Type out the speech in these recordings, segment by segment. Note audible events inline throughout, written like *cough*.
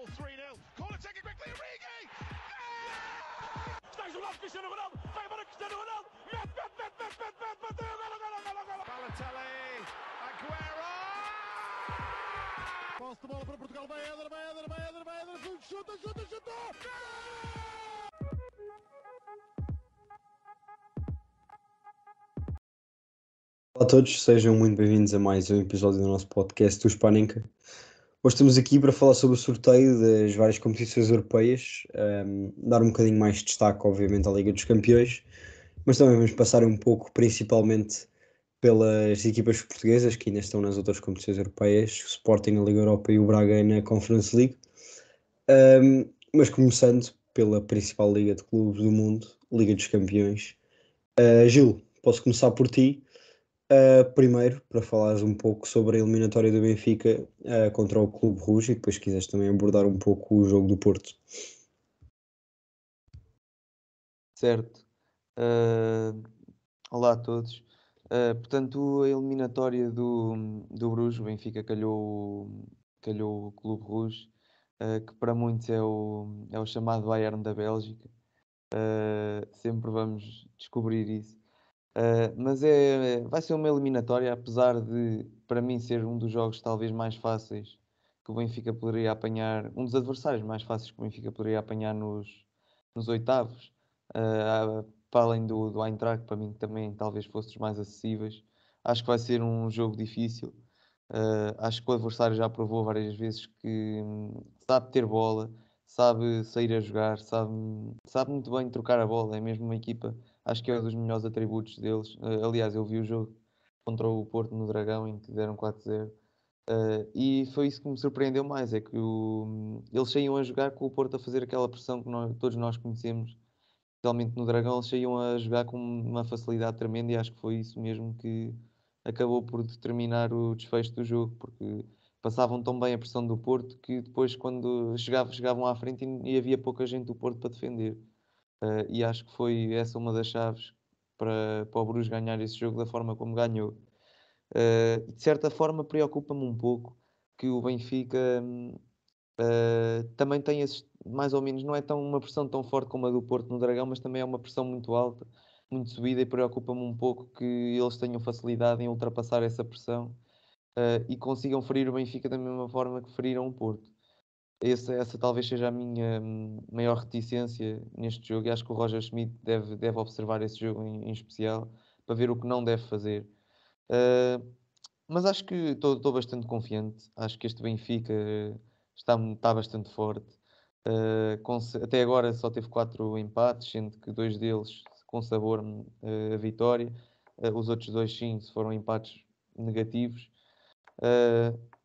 goal 3 0. take it quickly, Origi! Estás do lado Cristiano Ronaldo, vai para Cristiano Ronaldo! Mete, mete, mete, mete, mete, mete, mete, golo, golo, golo, Aguero! Posse de bola para Portugal, vai Eder, vai Eder, vai Eder, vai Eder, chuta, chuta, chuta! Olá a todos, sejam muito bem-vindos a mais um episódio do nosso podcast, o Spanenka. Hoje estamos aqui para falar sobre o sorteio das várias competições europeias, um, ehm, dar um bocadinho mais de destaque, obviamente, à Liga dos Campeões, mas também vamos passar um pouco, principalmente, pelas equipas portuguesas que ainda estão nas outras competições europeias, o Sporting na Liga Europa e o Braga na Conference League. Um, ehm, mas começando pela principal liga de clubes do mundo, Liga dos Campeões. Uh, Gil, posso começar por ti. Uh, primeiro, para falares um pouco sobre a eliminatória do Benfica uh, contra o Clube Rouge e depois quiseres também abordar um pouco o jogo do Porto. Certo. Uh, olá a todos. portanto, a eliminatória do, do Bruges, o Benfica calhou, calhou o Clube Rouge, que para muitos é o, é o chamado Bayern da Bélgica. sempre vamos descobrir isso. Uh, mas é, vai ser uma eliminatória, apesar de, para mim, ser um dos jogos talvez mais fáceis que o Benfica poderia apanhar, um dos adversários mais fáceis que o Benfica poderia apanhar nos, nos oitavos, uh, para além do, do Eintracht, para mim também talvez fosse dos mais acessíveis. Acho que vai ser um jogo difícil. Uh, acho que o adversário já provou várias vezes que hum, sabe ter bola, sabe sair a jogar, sabe, sabe muito bem trocar a bola. É mesmo uma equipa acho que é um dos melhores atributos deles. Uh, aliás, eu vi o jogo contra o Porto no Dragão em que deram 4-0. Uh, eh, e foi isso que me surpreendeu mais, é que o, eles saíam a jogar com o Porto a fazer aquela pressão que nós, todos nós conhecemos, especialmente no Dragão, eles saíam a jogar com uma facilidade tremenda e acho que foi isso mesmo que acabou por determinar o desfecho do jogo, porque passavam tão bem a pressão do Porto que depois quando chegavam, chegavam à frente e havia pouca gente do Porto para defender. Uh, e acho que foi essa uma das chaves para, para o Bruges ganhar esse jogo da forma como ganhou. Uh, e de certa forma preocupa-me um pouco que o Benfica uh, também tenha mais ou menos, não é tão uma pressão tão forte como a do Porto no Dragão, mas também é uma pressão muito alta, muito subida, e preocupa-me um pouco que eles tenham facilidade em ultrapassar essa pressão e consigam ferir o Benfica da mesma forma que feriram o Porto. Essa, essa talvez seja a minha hum, maior reticência neste jogo e acho que o Roger Schmidt deve, deve observar esse jogo em, em especial para ver o que não deve fazer. Uh, mas acho que estou bastante confiante. Acho que este Benfica eh, está, está bastante forte. Uh, até agora só teve quatro empates, sendo que dois deles com sabor uh, a vitória. Uh, os outros dois, sim, foram empates negativos.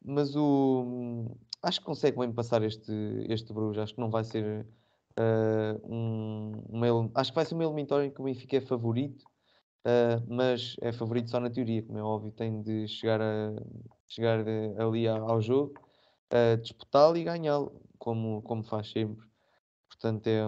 mas o, hum, acho que consegue bem passar este, este Bruges. Acho que não vai ser uh, um, uma, acho que vai ser uma eliminatória em que o Benfica é favorito, uh, mas é favorito só na teoria, como é óbvio, tem de chegar, a, chegar de, ali ao jogo, uh, disputá-lo e ganhá-lo, como, como faz sempre. Portanto, é,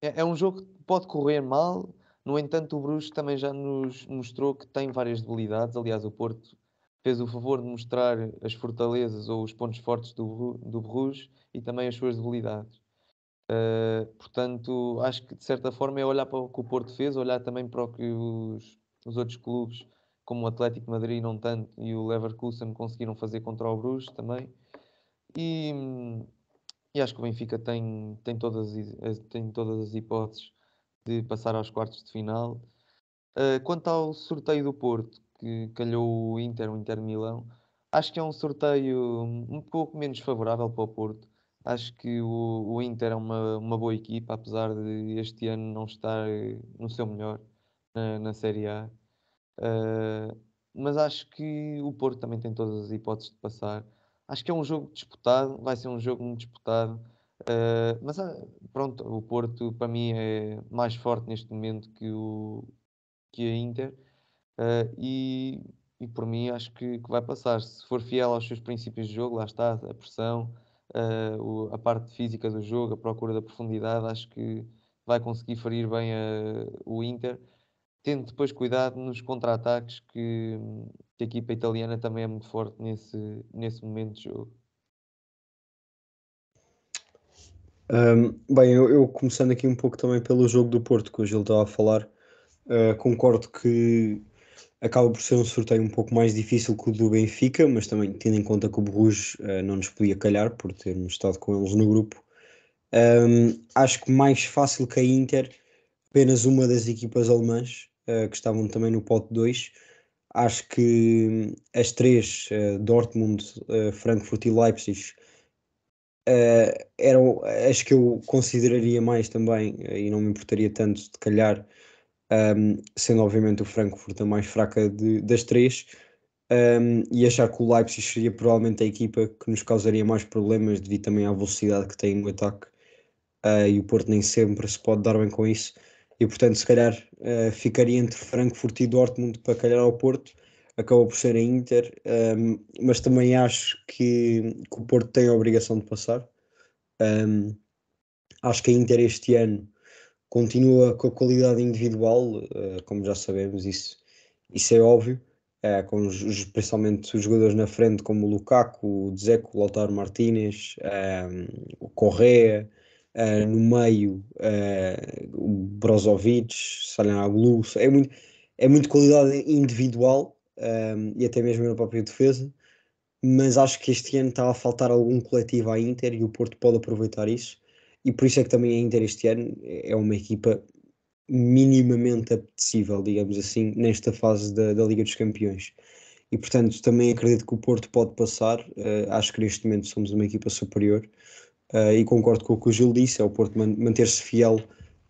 é, é um jogo que pode correr mal. No entanto, o Bruges também já nos mostrou que tem várias debilidades. Aliás, o Porto fez o favor de mostrar as fortalezas ou os pontos fortes do, do Bruges e também as suas debilidades. Uh, portanto, acho que de certa forma é olhar para o que o Porto fez, olhar também para o que os, os outros clubes, como o Atlético Madrid, não tanto, e o Leverkusen conseguiram fazer contra o Bruges também. E, e acho que o Benfica tem, tem, todas, as, tem todas as hipóteses de passar aos quartos de final. Uh, quanto ao sorteio do Porto, que calhou o Inter, o Inter Milão. Acho que é um sorteio um pouco menos favorável para o Porto. Acho que o, o Inter é uma, uma boa equipa, apesar de este ano não estar no seu melhor na, na Série A. Uh, mas acho que o Porto também tem todas as hipóteses de passar. Acho que é um jogo disputado, vai ser um jogo muito disputado. Uh, mas ah, pronto, o Porto para mim é mais forte neste momento que, o, que a Inter. Uh, e, e por mim acho que, que, vai passar. Se for fiel aos seus princípios de jogo, lá está a pressão, uh, o, a parte física do jogo, a procura da profundidade, acho que vai conseguir ferir bem a, ah, o Inter. Tendo depois cuidado nos contra-ataques, que, que, a equipa italiana também é muito forte nesse, nesse momento de jogo. Um, bem, eu, eu, começando aqui um pouco também pelo jogo do Porto, que o Gil estava a falar, uh, concordo que acaba por ser um sorteio um pouco mais difícil que o do Benfica, mas também tendo em conta que o Bruges uh, não nos podia calhar por termos estado com eles no grupo. Um, acho que mais fácil que a Inter, apenas uma das equipas alemãs uh, que estavam também no pote 2. Acho que hum, as três, uh, Dortmund, Frankfurt e Leipzig, eram as que eu consideraria mais também e não me importaria tanto de calhar um, sendo obviamente o Frankfurt a mais fraca de, das três, um, e achar que o Leipzig seria provavelmente a equipa que nos causaria mais problemas devido também à velocidade que tem no ataque, uh, e o Porto nem sempre se pode dar bem com isso, e portanto se calhar uh, ficaria entre Frankfurt e Dortmund para calhar ao Porto, acabou por ser a Inter, um, mas também acho que, que, o Porto tem a obrigação de passar. Um, acho que a Inter este ano Continua com a qualidade individual, uh, como já sabemos, isso, isso é óbvio, uh, com os, especialmente os jogadores na frente, como o Lukaku, o Dzeko, o Lautaro Martínez, ehm, o Correa, uh, no meio, o Brozovic, Salhanoglu, é muito, é muito qualidade individual ehm, e até mesmo na própria defesa mas acho que este ano está a faltar algum coletivo à Inter e o Porto pode aproveitar isso e por isso é que também a Inter este ano é uma equipa minimamente apetecível, digamos assim, nesta fase da, da Liga dos Campeões. E portanto também acredito que o Porto pode passar, uh, acho que neste momento somos uma equipa superior uh, e concordo com o que o Gil disse, é o Porto man manter-se fiel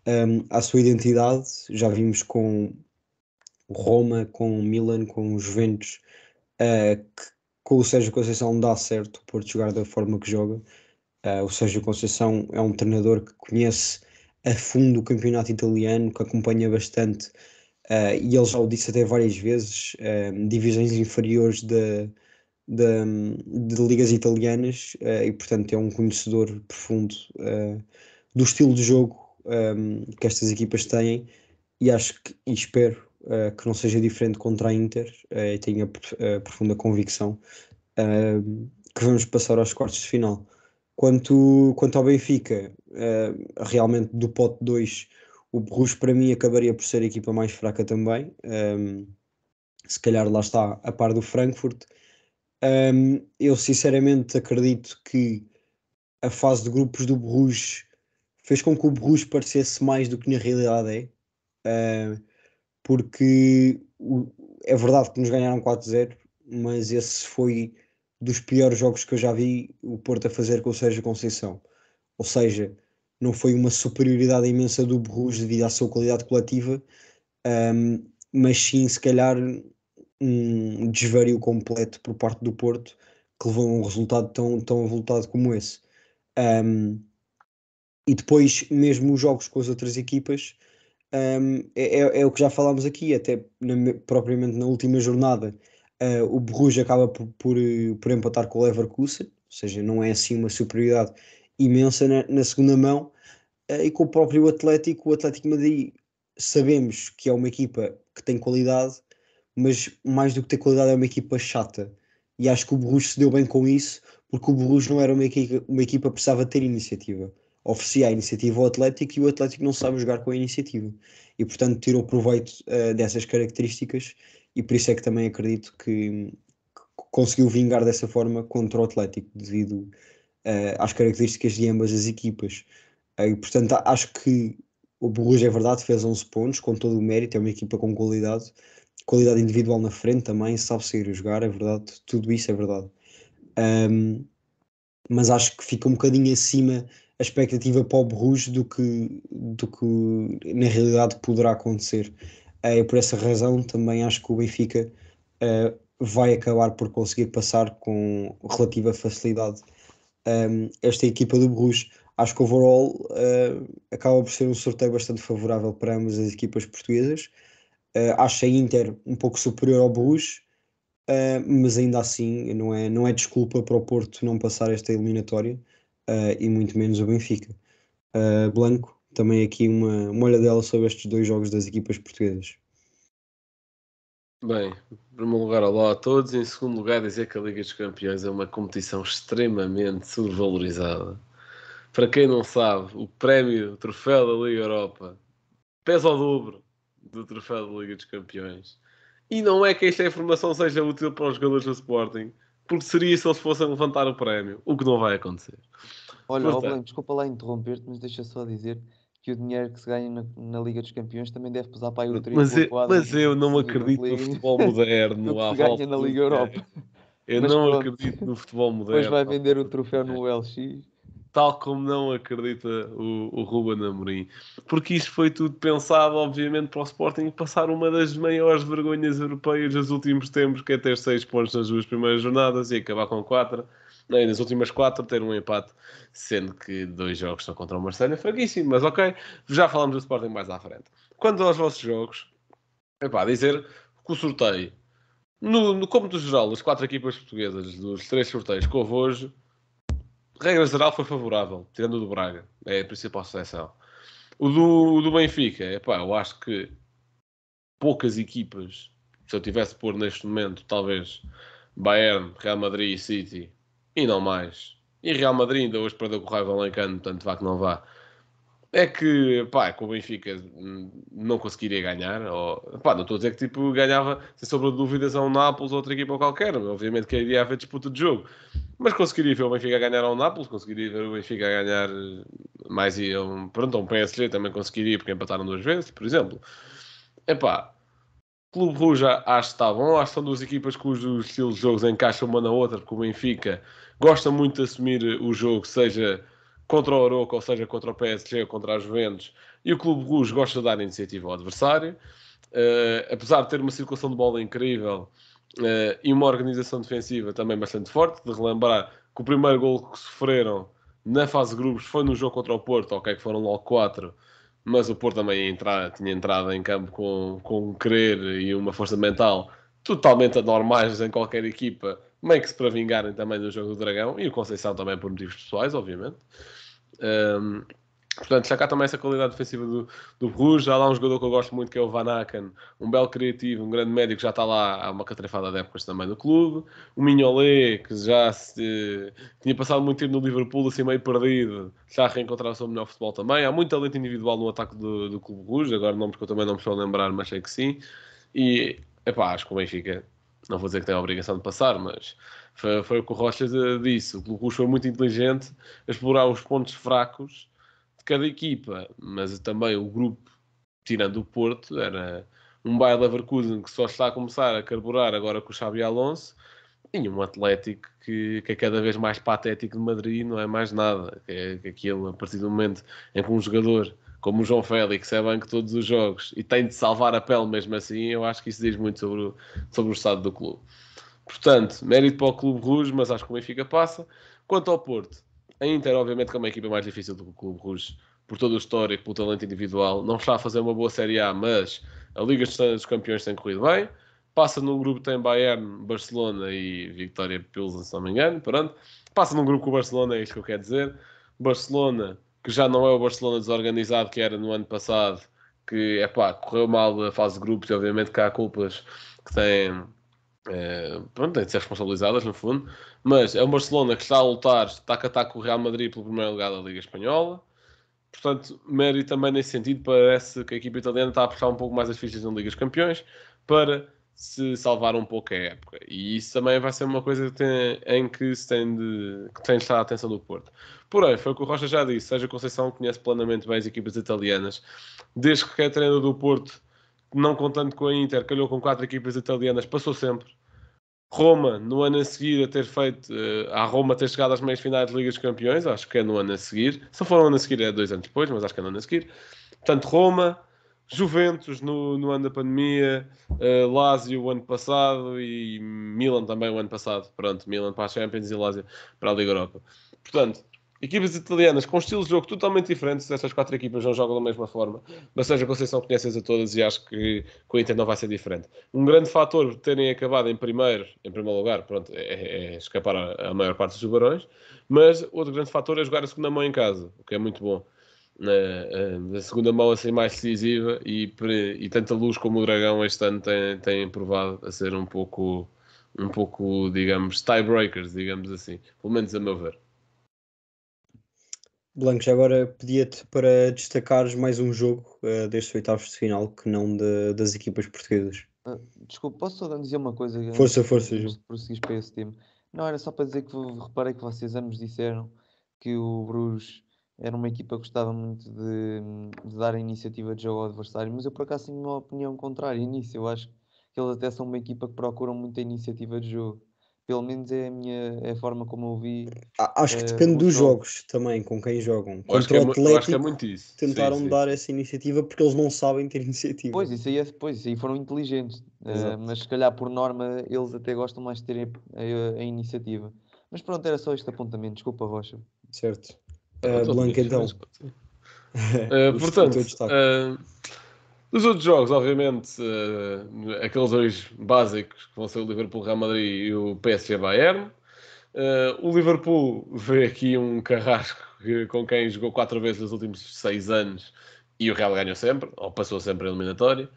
um, ehm, à sua identidade, já vimos com Roma, com Milan, com Juventus, uh, que com o Sérgio Conceição dá certo o Porto jogar da forma que joga Uh, o Sérgio Conceição é um treinador que conhece a fundo o campeonato italiano, que acompanha bastante, uh, e ele já o disse até várias vezes, uh, divisões inferiores de, de, de ligas italianas, e portanto é um conhecedor profundo do estilo de jogo um, que estas equipas têm, e acho que, e espero que não seja diferente contra a Inter, e tenho a, a profunda convicção que vamos passar aos quartos de final. Quanto, quanto ao Benfica, uh, realmente do pote 2, o Bruges para mim acabaria por ser a equipa mais fraca também. Um, ehm, se calhar lá está a par do Frankfurt. Um, ehm, eu sinceramente acredito que a fase de grupos do Bruges fez com que o Bruges parecesse mais do que na realidade é, uh, porque o, é verdade que nos ganharam 4-0, mas esse foi dos piores jogos que eu já vi o Porto a fazer com o Sérgio Conceição. Ou seja, não foi uma superioridade imensa do Borrus devido à sua qualidade coletiva, um, mas sim, se calhar, um desvario completo por parte do Porto que levou a um resultado tão, tão avultado como esse. Um, e depois, mesmo os jogos com as outras equipas, um, é, é, é, o que já falámos aqui, até na, propriamente na última jornada, Uh, o Borussia acaba por, por, eh, por, empatar com o Leverkusen, ou seja, não é assim uma superioridade imensa na, na segunda mão. Uh, e com o próprio Atlético, o Atlético Madrid sabemos que é uma equipa que tem qualidade, mas mais do que ter qualidade é uma equipa chata. E acho que o Borussia se deu bem com isso, porque o Borussia não era uma equipa, uma equipa que precisava ter iniciativa. Oferecia a iniciativa ao Atlético e o Atlético não sabe jogar com a iniciativa. E, portanto, tirou proveito uh, dessas características e por isso é que também acredito que, que conseguiu vingar dessa forma contra o Atlético, devido uh, às características de ambas as equipas. Uh, e, portanto, acho que o Borussia, é verdade, fez 11 pontos, com todo o mérito, é uma equipa com qualidade, qualidade individual na frente também, sabe sair a jogar, é verdade, tudo isso é verdade. Um, mas acho que fica um bocadinho acima a expectativa para o Bruges do que, do que na realidade poderá acontecer. Eh, e por essa razão também acho que o Benfica uh, vai acabar por conseguir passar com relativa facilidade um, ehm, esta equipa do Bruges. Acho que overall uh, acaba por ser um sorteio bastante favorável para ambas as equipas portuguesas. Uh, acho a Inter um pouco superior ao Bruges, uh, mas ainda assim não é, não é desculpa para o Porto não passar esta eliminatória e muito menos o Benfica. Blanco, também aqui uma, uma olhadela sobre estes dois jogos das equipas portuguesas. Bem, em primeiro lugar, olá a todos. Em segundo lugar, dizer que a Liga dos Campeões é uma competição extremamente subvalorizada. Para quem não sabe, o prémio, o troféu da Liga Europa, pesa ao dobro do troféu da Liga dos Campeões. E não é que esta informação seja útil para os jogadores do Sporting, porque seria se eles fossem levantar o prémio, o que não vai acontecer. Olha, Portanto, desculpa lá interromper-te, mas deixa só dizer que o dinheiro que se ganha na, na Liga dos Campeões também deve pesar para a o triplo. Mas, eu, mas eu não acredito no futebol moderno. *laughs* que se ganha na Liga é. Europa. Eu mas não pronto. acredito no futebol moderno. Depois vai vender o é. troféu no LX. Tal como não acredita o, o Ruben Amorim. Porque isto foi tudo pensado, obviamente, para o Sporting passar uma das maiores vergonhas europeias dos últimos tempos, que é ter 6 pontos nas duas primeiras jornadas e acabar com 4. Quatro né? Nas últimas quatro ter um empate, sendo que dois jogos estão contra o Marcelo é fraquíssimo, mas ok, já falamos do Sporting mais à frente. Quanto aos vossos jogos, é pá, dizer que o sorteio, no, no cômodo geral, as quatro equipas portuguesas dos três sorteios que houve hoje, regra geral foi favorável, tirando o do Braga, é a principal seleção. O do, do Benfica, é pá, eu acho que poucas equipas, se eu tivesse por neste momento, talvez Bayern, Real Madrid e City, e não mais. E Real Madrid ainda hoje perdeu com o Raival Valencano, tanto vá que não vá. É que, pá, com é o Benfica hum, não conseguiria ganhar. Ou, pá, não estou a dizer que tipo, ganhava, sem sombra de dúvidas, a um Nápoles ou outra equipa ou qualquer. Obviamente que iria haver disputa de jogo. Mas conseguiria ver o Benfica ganhar ao Nápoles, conseguiria ver o Benfica ganhar hum, mais e um, pronto, um PSG também conseguiria, porque empataram duas vezes, por exemplo. É pá, Clube Ruja, acho que está bom, acho que são duas equipas cujos estilos de jogos encaixam uma na outra, porque o Benfica gosta muito de assumir o jogo, seja contra o Oroco, ou seja contra o PSG ou contra as Juventus, e o Clube Russo gosta de dar iniciativa ao adversário. Uh, apesar de ter uma circulação de bola incrível uh, e uma organização defensiva também bastante forte, de relembrar que o primeiro gol que sofreram na fase de grupos foi no jogo contra o Porto, ok, que foram logo 4, mas o Porto também entrar, tinha entrado em campo com, com um querer e uma força mental totalmente anormais em qualquer equipa meio que se para vingarem também do jogo do Dragão e o Conceição também por motivos pessoais, obviamente. Um, Portanto, já cá também essa qualidade defensiva do, do Bruges. Há lá um jogador que eu gosto muito, que é o Van Aken, um belo criativo, um grande médico, já está lá há uma catrefada de épocas também no clube. O Mignolé, que já se, tinha passado muito tempo no Liverpool, assim meio perdido, já reencontrou o seu melhor futebol também. Há muito talento individual no ataque do, do Clube Bruges, agora não que eu também não me estou a lembrar, mas sei que sim. E, epá, acho que o Benfica não vou dizer que tem a obrigação de passar, mas foi, foi o que o Rocha disse. O Clube Russo foi muito inteligente a explorar os pontos fracos de cada equipa, mas também o grupo, tirando o Porto, era um Bayer Leverkusen que só está a começar a carburar agora com o Xabi Alonso e um Atlético que, que é cada vez mais patético de Madrid, não é mais nada. Que, é, que é aquilo, a partir do momento em que um jogador como o João Félix é banco todos os jogos e tem de salvar a pele mesmo assim, eu acho que isso diz muito sobre o, sobre o estado do clube. Portanto, mérito para o Clube Rouge, mas acho que o Benfica passa. Quanto ao Porto, a Inter, obviamente, que é uma equipa mais difícil do que o Clube Rouge, por todo o histórico, pelo talento individual, não está a fazer uma boa Série A, mas a Liga dos Campeões tem corrido bem. Passa num grupo que tem Bayern, Barcelona e Vitória Pilsen, se não me engano. Pronto. Passa num grupo com o Barcelona, é isto que eu quero dizer. Barcelona, que já não é o Barcelona desorganizado que era no ano passado, que é pá, correu mal a fase de grupos, e obviamente que há culpas que têm, é, pronto, têm de ser responsabilizadas no fundo, mas é um Barcelona que está a lutar, está a ataque com o Real Madrid pelo primeiro lugar da Liga Espanhola. Portanto, mérito também nesse sentido, parece que a equipa italiana está a puxar um pouco mais as fichas na Liga dos Campeões para se salvar um pouco a época. E isso também vai ser uma coisa que tem, em que se tem de, que tem de estar a atenção do Porto. Porém, foi o que o Rocha já disse, Sérgio Conceição conhece plenamente bem as equipas italianas. Desde que é treino do Porto, não contando com a Inter, calhou com quatro equipas italianas, passou sempre. Roma, no ano a seguir a ter feito, uh, eh, a Roma ter chegado às meias finais de Liga dos Campeões, acho que é no ano a seguir. Se for no ano a seguir é dois anos depois, mas acho que é no ano a seguir. Portanto, Roma, Juventus no, no ano da pandemia, uh, Lazio o ano passado e Milan também o ano passado. Pronto, Milan para a Champions e Lazio para a Liga Europa. Portanto, equipas italianas com estilos de jogo totalmente diferentes. Estas quatro equipas não jogam da mesma forma, mas seja Conceição conheces a todas e acho que com a Inter não vai ser diferente. Um grande fator de terem acabado em primeiro, em primeiro lugar, pronto, é, é, é escapar a, a maior parte dos tubarões, mas outro grande fator é jogar a segunda mão em casa, o que é muito bom. Eh, na segunda mão a ser mais decisiva e, e tanto a Luz como o Dragão este ano têm, têm provado a ser um pouco, um pouco digamos, tiebreakers, digamos assim, pelo menos a meu ver. Blancos já agora pedia-te para destacares mais um jogo uh, destes oitavos de final que não de, das equipas portuguesas. Uh, desculpa, posso só dizer uma coisa? Força, força, Ju. Não, era só para dizer que reparei que vocês ambos disseram que o Bruges era uma equipa que gostava muito de, de dar a iniciativa de jogo ao adversário, mas eu por acaso tenho uma opinião contrária nisso. Eu acho que eles até são uma equipa que procuram muita iniciativa de jogo. Pelo menos é a, minha, é a forma como eu vi. Acho que eh, depende dos jogos também, com quem jogam. Contra o é é Atlético, é muito isso. tentaram sim, sim. dar essa iniciativa porque eles não sabem ter *laughs* iniciativa. Pois, isso aí, é, pois, isso aí foram inteligentes. Uh, mas se calhar, por norma, eles até gostam mais de terem a, a, a iniciativa. Mas pronto, era só este apontamento. Desculpa, Rocha. Certo. Ah, Blanca, então. Uh, *laughs* portanto, uh, ah, os outros jogos, obviamente, uh, aqueles dois básicos que vão ser o Liverpool-Real Madrid e o PSG-Bayern. o Liverpool vê aqui um carrasco que, com quem jogou quatro vezes nos últimos seis anos e o Real ganhou sempre, ou passou sempre a eliminatória.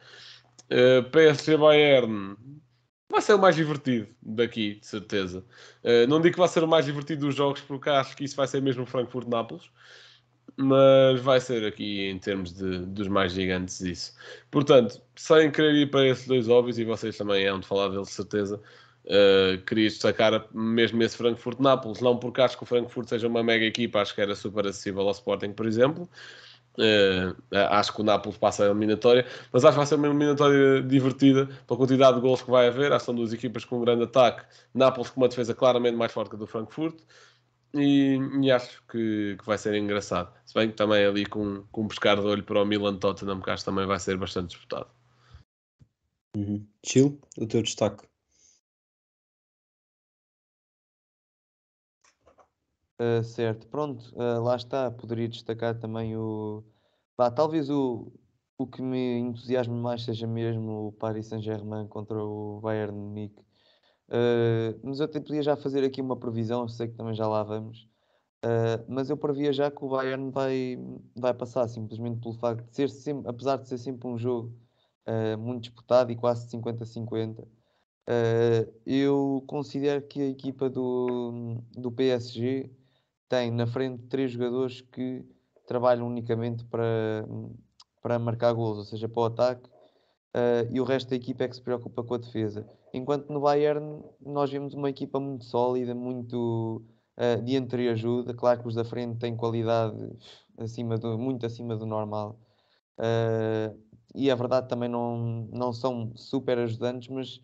PSG-Bayern vai ser o mais divertido daqui, de certeza. Uh, não digo que vai ser o mais divertido dos jogos, porque acho que isso vai ser mesmo Frankfurt-Nápoles, mas vai ser aqui em termos de, dos mais gigantes isso. Portanto, sem querer ir para esses dois óbvios, e vocês também é de falar deles, de certeza, uh, queria destacar mesmo esse Frankfurt-Nápoles, não porque acho que o Frankfurt seja uma mega equipa, acho que era super acessível ao Sporting, por exemplo, eh, acho que o Nápoles passa a eliminatória, mas acho que vai ser uma eliminatória divertida pela quantidade de gols que vai haver. Acho que são duas equipas com um grande ataque. Nápoles com uma defesa claramente mais forte que a do Frankfurt. E, e, acho que, que, vai ser engraçado. Se bem que também ali com, com um pescar de olho para o Milan Tottenham, que acho que também vai ser bastante disputado. Uhum. Chill, o teu destaque. Uh, certo, pronto, uh, lá está. Poderia destacar também o. Bah, talvez o, o que me entusiasme mais seja mesmo o Paris Saint-Germain contra o Bayern Munique. Uh, mas eu até podia já fazer aqui uma previsão, sei que também já lá vamos. mas eu previa já que o Bayern vai, vai passar, simplesmente pelo facto de ser sempre, apesar de ser sempre um jogo muito disputado e quase 50-50, eu considero que a equipa do, do PSG tem na frente três jogadores que trabalham unicamente para, para marcar gols, ou seja, para o ataque, uh, e o resto da equipa é que se preocupa com a defesa. Enquanto no Bayern nós vemos uma equipa muito sólida, muito uh, de entreajuda, claro que os da frente têm qualidade acima do, muito acima do normal. Uh, e a é verdade também não, não são super ajudantes, mas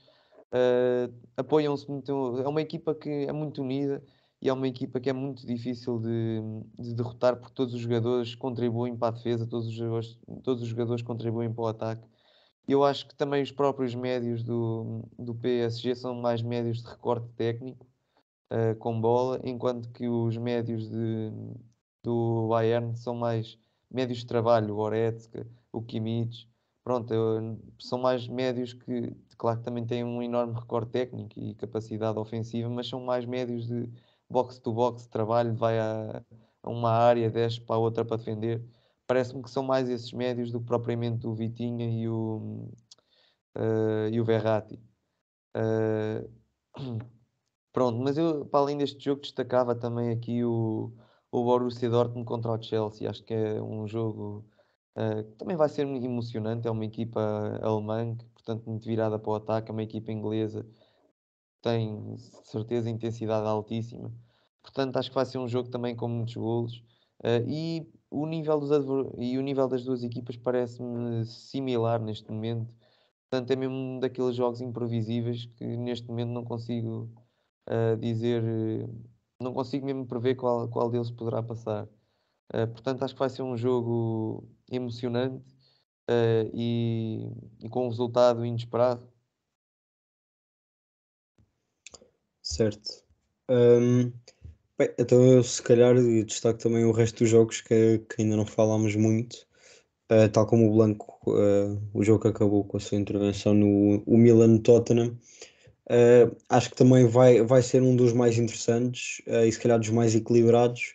apoiam-se muito. É uma equipa que é muito unida, e é uma equipa que é muito difícil de, de, derrotar porque todos os jogadores contribuem para a defesa, todos os jogadores, todos os jogadores contribuem para o ataque. Eu acho que também os próprios médios do, do PSG são mais médios de recorte técnico uh, com bola, enquanto que os médios de, do Bayern são mais médios de trabalho, o Oretzka, o Kimmich, pronto, são mais médios que, claro que também têm um enorme recorte técnico e capacidade ofensiva, mas são mais médios de, box to box, trabalho, vai a, a uma área, desce para a outra para defender. Parece-me que são mais esses médios do que propriamente o Vitinha e o, uh, e o Verratti. Uh, *clears throat* pronto, mas eu, para além deste jogo, destacava também aqui o, o Borussia Dortmund contra o Chelsea. Acho que é um jogo uh, que também vai ser emocionante. É uma equipa alemã, que, portanto, muito virada para o ataque, é uma equipa inglesa tem certeza intensidade altíssima. Portanto, acho que vai ser um jogo também com muitos golos. Uh, e, o nível dos e o nível das duas equipas parece-me similar neste momento. Portanto, é mesmo um daqueles jogos imprevisíveis que neste momento não consigo uh, dizer, eh, não consigo mesmo prever qual, qual deles poderá passar. portanto, acho que vai ser um jogo emocionante e, e com um resultado inesperado Certo. bem, então eu se calhar destaco também o resto dos jogos que, que ainda não falámos muito. Uh, tal como o Blanco, uh, o jogo que acabou com a sua intervenção no o Milan Tottenham. Uh, acho que também vai, vai ser um dos mais interessantes uh, e se calhar dos mais equilibrados,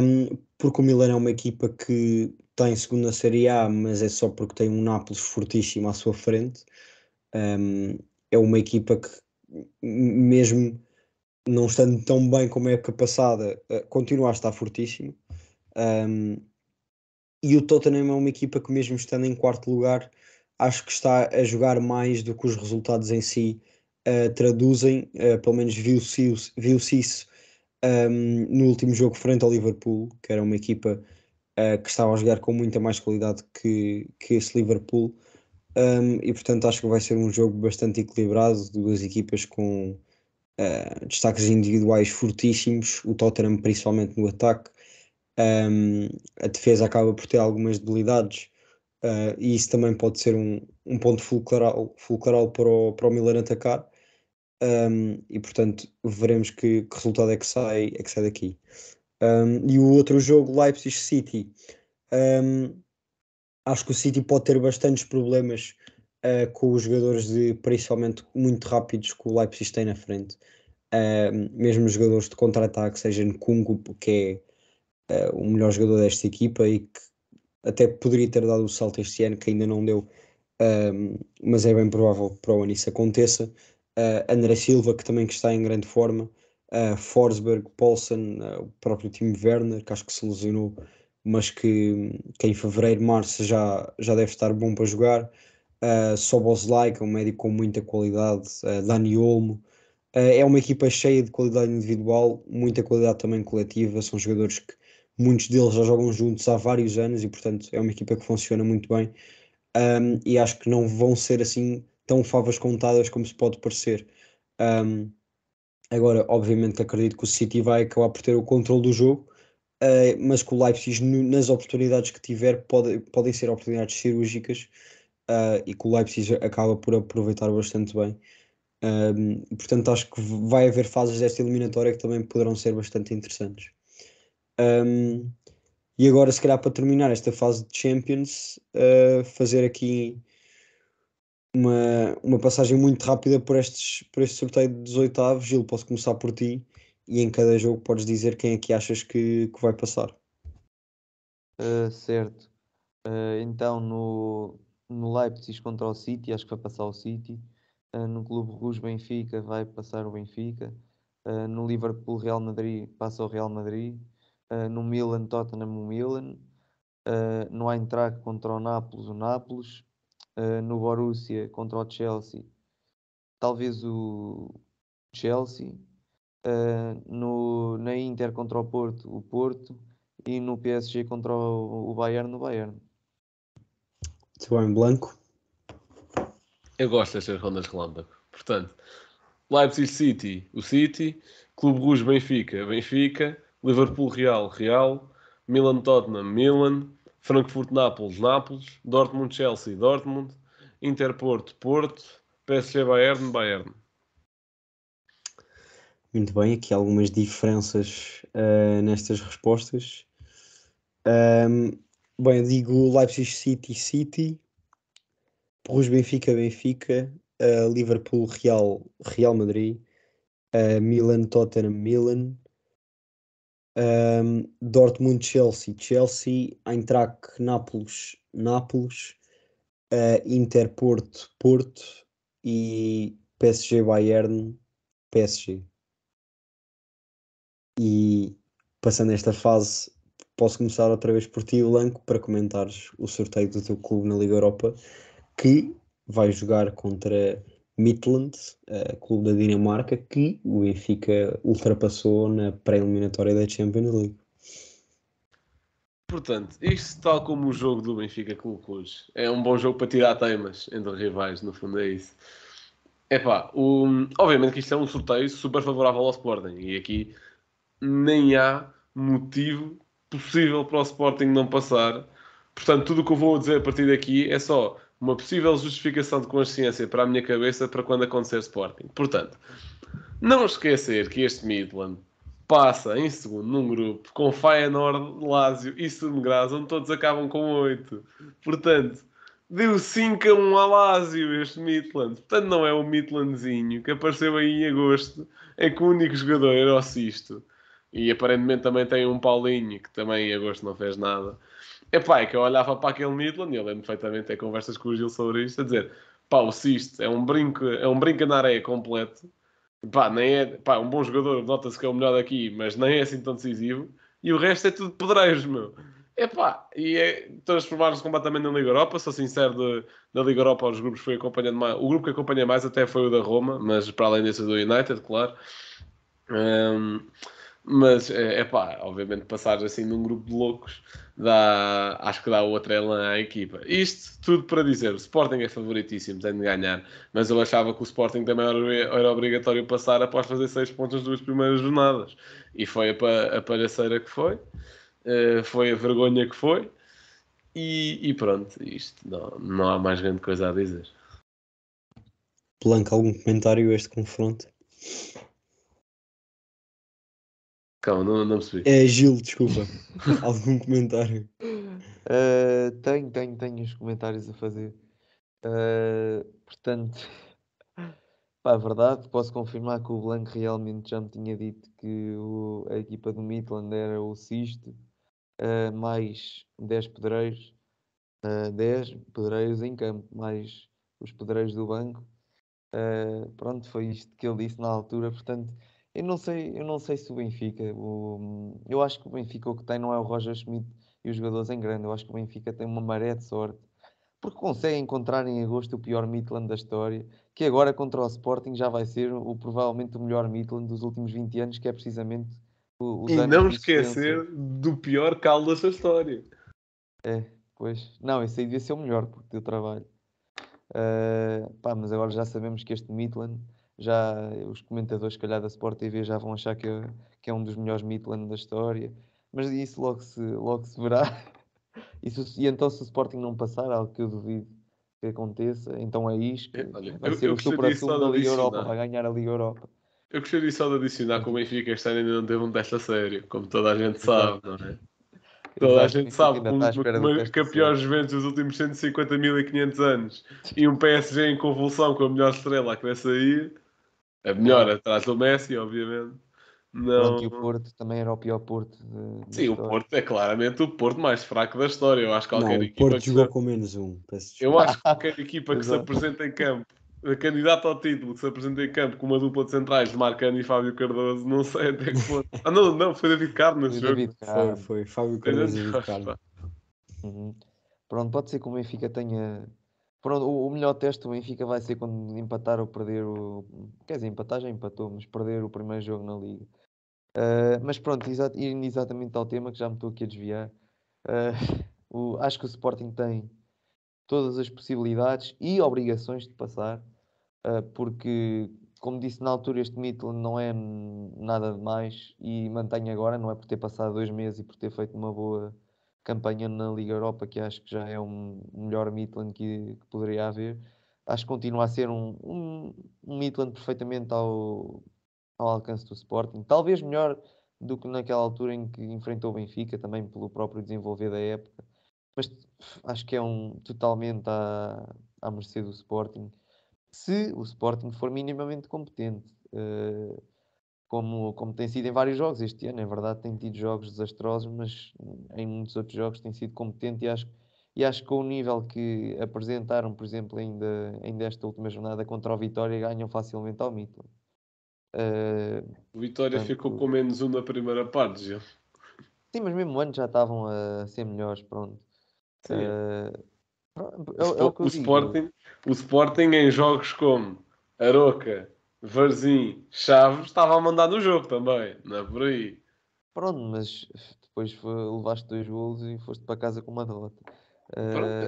um, porque o Milan é uma equipa que tem segunda Série A, mas é só porque tem um Nápoles fortíssimo à sua frente. Um, é uma equipa que, mesmo não estando tão bem como a época passada, eh, continua a estar fortíssimo. Um, e o Tottenham é uma equipa que, mesmo estando em quarto lugar, acho que está a jogar mais do que os resultados em si uh, traduzem. Uh, pelo menos viu-se viu isso um, no último jogo frente ao Liverpool, que era uma equipa uh, que estava a jogar com muita mais qualidade que, que esse Liverpool. Um, e portanto acho que vai ser um jogo bastante equilibrado, duas equipas com uh, destaques individuais fortíssimos, o Tottenham principalmente no ataque, um, a defesa acaba por ter algumas debilidades uh, e isso também pode ser um, um ponto fulcral, fulcral para, o, para o Milan atacar um, e portanto veremos que, que, resultado é que sai, é que sai daqui. e o outro jogo, Leipzig City. Um, acho que o City pode ter bastantes problemas uh, com os jogadores de principalmente muito rápidos que o Leipzig tem na frente. Uh, mesmo jogadores de contra-ataque, seja Nkungu, que é uh, o melhor jogador desta equipa e que até poderia ter dado o salto este ano, que ainda não deu, mas é bem provável que para o ano isso aconteça. André Silva, que também que está em grande forma, Forsberg, Paulsen, o próprio time Werner, que acho que se lesionou mas que, que em fevereiro, março já, já deve estar bom para jogar. Uh, ah, Soboslai, que é um médico com muita qualidade, uh, Dani Olmo. Uh, é uma equipa cheia de qualidade individual, muita qualidade também coletiva. São jogadores que muitos deles já jogam juntos há vários anos e, portanto, é uma equipa que funciona muito bem. Um, e acho que não vão ser assim tão favas contadas como se pode parecer. Um, agora, obviamente, acredito que o City vai acabar por ter o controle do jogo Uh, mas que o Leipzig, nas oportunidades que tiver, pode, podem ser oportunidades cirúrgicas uh, e que o Leipzig acaba por aproveitar bastante bem. Um, ehm, portanto, acho que vai haver fases desta eliminatória que também poderão ser bastante interessantes. Um, ehm, e agora, se calhar, para terminar esta fase de Champions, uh, fazer aqui uma, uma passagem muito rápida por, estes, por este sorteio dos oitavos. Gil, posso começar por ti e em cada jogo podes dizer quem é que achas que, que vai passar. Uh, certo. Uh, então no, no Leipzig contra o City, acho que vai passar o City. Uh, no Clube russo Benfica vai passar o Benfica. no Liverpool Real Madrid passa o Real Madrid. no Milan Tottenham o Milan. no Eintracht contra o Nápoles o Nápoles. no Borussia contra o Chelsea talvez o Chelsea uh, no, na Inter contra o Porto, o Porto, e no PSG contra o, o Bayern, no Bayern. Muito em Blanco. Eu gosto destas rondas relâmpago. Portanto, Leipzig City, o City, Clube Rouge Benfica, Benfica, Liverpool Real, Real, Milan Tottenham, Milan, Frankfurt Nápoles, Nápoles, Dortmund Chelsea, Dortmund, Inter Porto, Porto, PSG Bayern, Bayern. Muito bem, aqui algumas diferenças uh, nestas respostas. Um, bem, eu digo Leipzig City City, Porros Benfica Benfica, uh, Liverpool Real Real Madrid, uh, Milan Tottenham Milan, um, Dortmund Chelsea Chelsea, Eintracht Nápoles Nápoles, Inter Porto Porto e PSG Bayern PSG. E passando esta fase, posso começar outra vez por ti, Blanco, para comentares o sorteio do teu clube na Liga Europa, que vai jogar contra Midland, eh, clube da Dinamarca, que o Benfica ultrapassou na pré-eliminatória da Champions League. Portanto, isto tal como o jogo do Benfica com o é um bom jogo para tirar temas entre rivais, no fundo é isso. Epá, um, obviamente que isto é um sorteio super favorável ao Sporting e aqui nem há motivo possível para o Sporting não passar. Portanto, tudo o que eu vou dizer a partir daqui é só uma possível justificação de consciência para a minha cabeça para quando acontecer Sporting. Portanto, não esquecer que este Midland passa em segundo num grupo com Feyenoord, Lazio e Sturm Graz, onde todos acabam com oito. Portanto, deu 5 a 1 a Lazio este Midland. Portanto, não é o Midlandzinho que apareceu aí em agosto, é que o único jogador era o Sisto. E aparentemente também tem um Paulinho que também em agosto não fez nada. É pá, é que eu olhava para aquele Midland e eu lembro perfeitamente ter é conversas com o Gil sobre isto, a dizer pá, o Sisto é um brinco, é um brinco na areia completo. Pá, nem é, pá, um bom jogador, nota-se que é o melhor daqui, mas nem é assim tão decisivo. E o resto é tudo pedreiros, meu. Epá, e é, transformar se completamente na Liga Europa. Sou sincero, de, da Liga Europa, os grupos que acompanhando mais. O grupo que acompanhei mais até foi o da Roma, mas para além desse do United, claro. Um, mas é, é pá, obviamente passar assim num grupo de loucos dá, acho que dá outra elan à equipa. Isto tudo para dizer, o Sporting é favoritíssimo, tem de ganhar, mas eu achava que o Sporting também era obrigatório passar após fazer seis pontos nas duas primeiras jornadas. E foi a, a palhaceira que foi, eh, foi a vergonha que foi, e, e pronto, isto não, não há mais grande coisa a dizer. Blanca, algum comentário a este confronto? Calma, não, não percebi. É Gil, desculpa. *laughs* Algum comentário? Uh, tenho, tenho, tenho os comentários a fazer. Uh, portanto, *laughs* pá, é verdade, posso confirmar que o Blanco realmente já me tinha dito que o, a equipa do Midland era o Sisto, uh, eh, mais 10 pedreiros, uh, 10 pedreiros em campo, mais os pedreiros do banco. pronto, foi isto que ele disse na altura, portanto eu não sei, eu não sei se o Benfica, o, eu acho que o Benfica o que tem não é o Roger Schmidt e os jogadores em grande. Eu acho que o Benfica tem uma maré de sorte porque consegue encontrar em agosto o pior Midland da história, que agora contra o Sporting já vai ser o provavelmente o melhor Midland dos últimos 20 anos, que é precisamente o, E não esquecer do pior Caldas da história. É, pois. Não, esse aí devia ser o melhor, porque deu trabalho. Uh, pá, mas agora já sabemos que este Midland já os comentadores, se calhar, da Sport TV já vão achar que é, que é um dos melhores Midland da história, mas isso logo se, logo se verá. *laughs* E, se, e então, se o Sporting não passar, algo que eu duvido que aconteça, então é isto. É, olha, vai eu, ser eu o super da Liga Europa, vai ganhar a Liga Europa. Eu gostaria só de adicionar que o Benfica este ano ainda não teve um teste a sério, como toda a gente sabe, não é? *laughs* Toda Exato, tá a gente sabe que um dos a pior Juventus dos últimos 150.500 anos e um PSG em convulsão com a melhor estrela a querer sair a é melhor atrás do Messi, obviamente. Não. E o Porto também era o pior Porto. De, Sim, história. o Porto é claramente o Porto mais fraco da história. Eu acho que qualquer não, equipa. O Porto jogou se... com menos um. Eu acho que qualquer equipa que se apresenta em campo, candidato ao título, que se apresenta em campo com uma dupla de centrais de Marcano e Fábio Cardoso, não sei até que ponto. Ah, não, não, foi David Carmo nesse foi jogo. Foi, foi Fábio Cardoso e David Carmo. Uhum. Pronto, pode ser que o Benfica tenha Pronto, o, melhor teste do Benfica vai ser quando empatar ou perder o. Quer dizer, empatar já empatou, mas perder o primeiro jogo na Liga. Uh, mas pronto, exa indo exatamente ao tema que já me estou aqui a desviar. Uh, *laughs* o, acho que o Sporting tem todas as possibilidades e obrigações de passar, uh, porque, como disse na altura, este mito não é nada de mais e mantenho agora, não é por ter passado dois meses e por ter feito uma boa campanha na Liga Europa, que acho que já é um melhor Midland que, que poderia haver. Acho que continua a ser um, um, um Midland perfeitamente ao, ao alcance do Sporting. Talvez melhor do que naquela altura em que enfrentou o Benfica, também pelo próprio desenvolver da época. Mas acho que é um totalmente à, à mercê do Sporting, se o Sporting for minimamente competente. Uh, como, como tem sido em vários jogos este ano. É verdade, tem tido jogos desastrosos, mas em muitos outros jogos tem sido competente e acho, e acho que com o nível que apresentaram, por exemplo, ainda, ainda esta última jornada contra o Vitória, ganham facilmente ao Midland. Uh, eh, o Vitória ficou com menos um na primeira parte, já. Sim, mas mesmo antes já estavam a ser melhores, pronto. Sim. Uh, é, eh, é o, o, é o Sporting, o Sporting em jogos como Aroca, Varzim, Chaves, estava a mandar no jogo também, não é por aí. Pronto, mas depois levaste dois golos e foste para casa com uma derrota. É,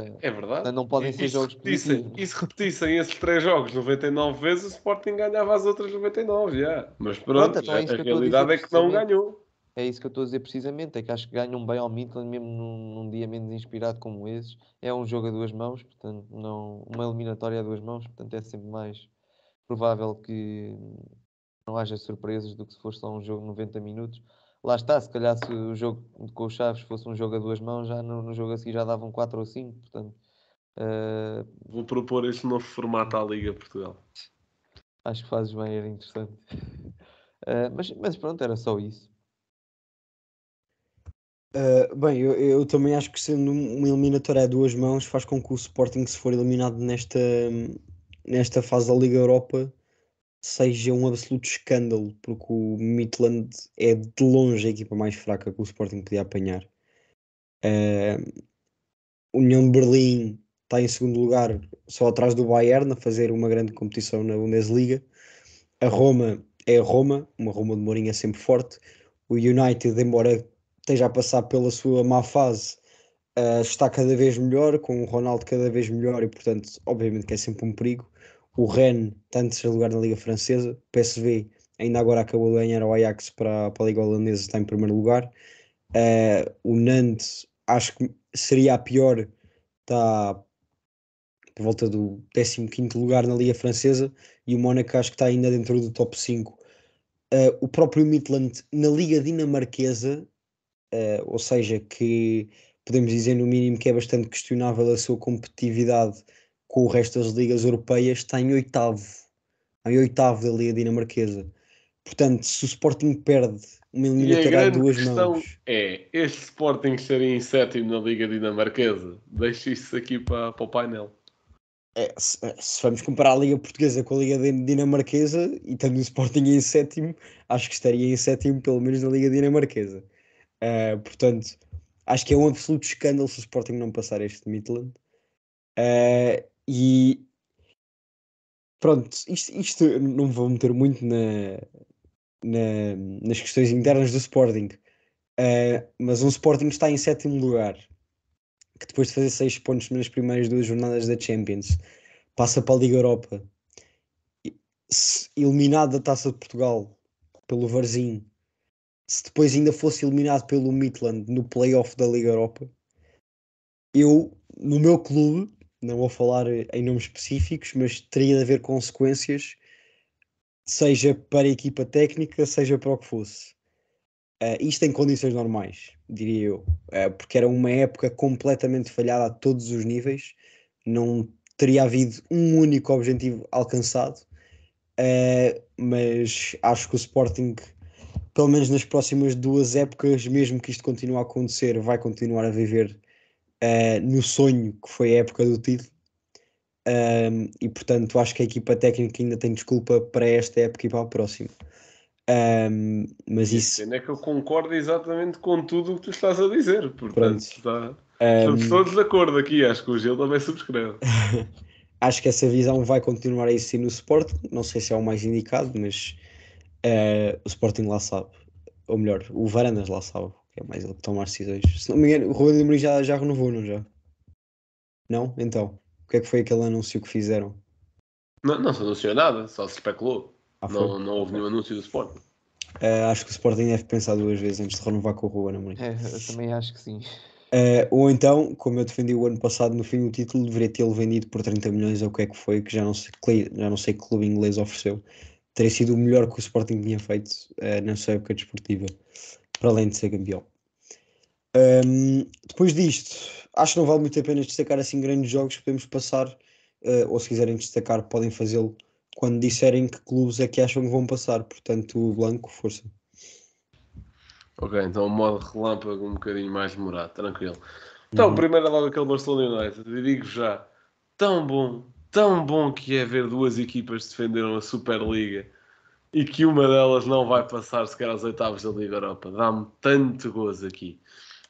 eh, é verdade. Então não podem ser e jogos repetissem, E se repetissem esses três jogos 99 vezes, o Sporting ganhava as outras 99, yeah. mas pronto, pronto então é a, a realidade a é que não ganhou. É isso que eu estou a dizer precisamente, é que acho que ganham bem ao Midland mesmo num, num, dia menos inspirado como esse. É um jogo a duas mãos, portanto, não, uma eliminatória a duas mãos, portanto é sempre mais provável que não haja surpresas do que se fosse só um jogo de 90 minutos. Lá está, se calhar se o jogo com os Chaves fosse um jogo a duas mãos, já no, no jogo assim já davam 4 ou 5, portanto... Uh... Vou propor este novo formato à Liga Portugal. Acho que fazes bem, era interessante. Uh, *laughs* mas, mas pronto, era só isso. Uh, bem, eu, eu, também acho que sendo uma eliminatória a duas mãos faz com que o Sporting, se for eliminado nesta, nesta fase da Liga Europa seja um absoluto escândalo, porque o Midland é de longe a equipa mais fraca que o Sporting podia apanhar. Uh, União de Berlim está em segundo lugar, só atrás do Bayern, a fazer uma grande competição na Bundesliga. A Roma é a Roma, uma Roma de Mourinho é sempre forte. O United, embora esteja a passar pela sua má fase, uh, está cada vez melhor, com o Ronaldo cada vez melhor e, portanto, obviamente que é sempre um perigo. O Rennes está em terceiro lugar na Liga Francesa, o PSV ainda agora acabou de ganhar o Ajax para, para a Liga Holandesa, está em primeiro lugar. Uh, o Nantes acho que seria a pior, está por volta do 15 lugar na Liga Francesa e o Mónaco acho que está ainda dentro do top 5. Uh, eh, o próprio Midland na Liga Dinamarquesa, uh, ou seja, que podemos dizer no mínimo que é bastante questionável a sua competitividade com o resto das ligas europeias, está em oitavo, em oitavo da Liga Dinamarquesa. Portanto, se o Sporting perde uma eliminatória a duas questão mãos. É, este Sporting estaria em sétimo na Liga Dinamarquesa. deixa isso aqui para, para o painel. É, se, se, vamos comparar a Liga Portuguesa com a Liga Dinamarquesa e tendo o Sporting em sétimo, acho que estaria em sétimo pelo menos na Liga Dinamarquesa. Uh, portanto, Acho que é um absoluto escândalo se o Sporting não passar este Midland. Uh, e pronto, isto, isto não me vou meter muito na, na, nas questões internas do Sporting, uh, mas um Sporting está em sétimo lugar, que depois de fazer seis pontos nas primeiras duas jornadas da Champions, passa para a Liga Europa, eliminado da Taça de Portugal pelo Varzim se depois ainda fosse eliminado pelo Midland no playoff da Liga Europa, eu, no meu clube, não vou falar em nomes específicos, mas teria de haver consequências, seja para a equipa técnica, seja para o que fosse. Uh, isto em condições normais, diria eu, uh, porque era uma época completamente falhada a todos os níveis, não teria havido um único objetivo alcançado, uh, mas acho que o Sporting pelo menos nas próximas duas épocas, mesmo que isto continue a acontecer, vai continuar a viver uh, no sonho que foi a época do título. Um, e portanto, acho que a equipa técnica ainda tem desculpa para esta época e para a próxima. Um, mas isso. Ainda é que eu concordo exatamente com tudo o que tu estás a dizer. Portanto, está... um... estamos todos de acordo aqui. Acho que o Gil também subscreve. *laughs* acho que essa visão vai continuar a existir no Sporting. Não sei se é o mais indicado, mas é, o Sporting lá sabe, ou melhor, o Varandas lá sabe, que é mais ele que toma as decisões. Se não me engano, o de Amorim já, já renovou, não já? Não? Então, o que é que foi aquele anúncio que fizeram? Não, não se anunciou nada, só se especulou. Ah, não, não houve nenhum anúncio do Sporting. É, acho que o Sporting deve pensar duas vezes antes de renovar com o de Amorim. É, eu também acho que sim. É, ou então, como eu defendi o ano passado no fim do título, deveria tê-lo vendido por 30 milhões ou o que é que foi, que já não sei, já não sei que clube inglês ofereceu teria sido o melhor que o Sporting tinha feito uh, na sua época desportiva, para além de ser campeão. Um, depois disto, acho que não vale muito a pena destacar assim grandes jogos, que podemos passar, uh, ou se quiserem destacar, podem fazê-lo quando disserem que clubes é que acham que vão passar. Portanto, Blanco, força. Ok, então o modo relâmpago um bocadinho mais demorado, tranquilo. Então, uhum. primeiro é logo aquele Barcelona United, e digo já, tão bom, tão bom que é ver duas equipas defender defenderam a Superliga e que uma delas não vai passar sequer às oitavas da Liga Europa. Dá-me tanto gozo aqui.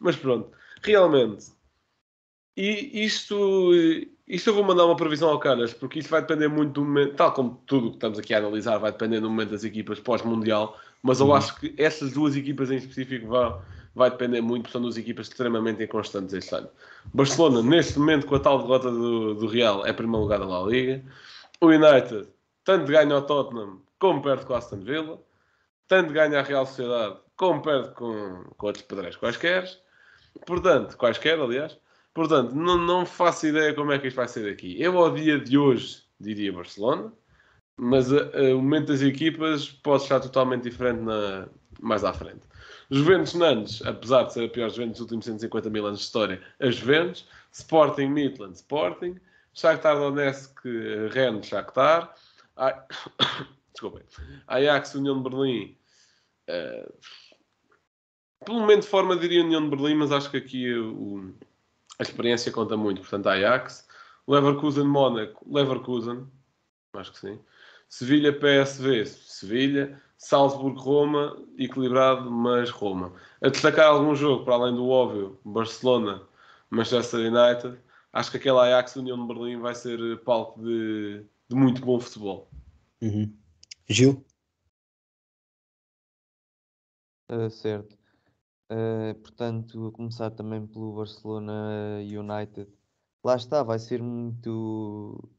Mas pronto, realmente, e isto, isto eu vou mandar uma previsão ao Canas, porque isto vai depender muito do momento, tal como tudo o que estamos aqui a analisar, vai depender do momento das equipas pós-mundial, mas eu uhum. acho que essas duas equipas em específico vão, vai depender muito, são duas equipas extremamente inconstantes este ano. Barcelona, neste momento, com a tal derrota do, do Real, é primeiro lugar da La Liga. O United, tanto ganha ao Tottenham como perde com a Aston Villa. Tanto ganha a Real Sociedade como perde com, com outros pedreiros quaisquer. Portanto, quaisquer, aliás. Portanto, não, não faço ideia como é que isto vai ser daqui. Eu, ao dia de hoje, diria Barcelona. Mas eh, o momento das equipas pode estar totalmente diferente na, mais à frente. Juventus Nantes, apesar de ser a pior Juventus dos últimos 150 mil anos de história, as Juventus. Sporting Midland, Sporting. Shakhtar Donetsk, eh, Rennes, Shakhtar. A... *coughs* Desculpem. Ajax, União de Berlim. Uh... Eh, pelo momento de forma diria União de Berlim, mas acho que aqui o... a experiência conta muito. Portanto, Ajax. Leverkusen, Mónaco. Leverkusen. Acho que sim. Sevilha, PSV. Sevilha. Salzburgo-Roma, equilibrado, mas Roma. A destacar algum jogo, para além do óbvio, Barcelona, Manchester United, acho que aquela Ajax União de Berlim vai ser eh, palco de, de muito bom futebol. Uhum. Gil? Uh, certo. Uh, portanto, a começar também pelo Barcelona United. Lá está, vai ser muito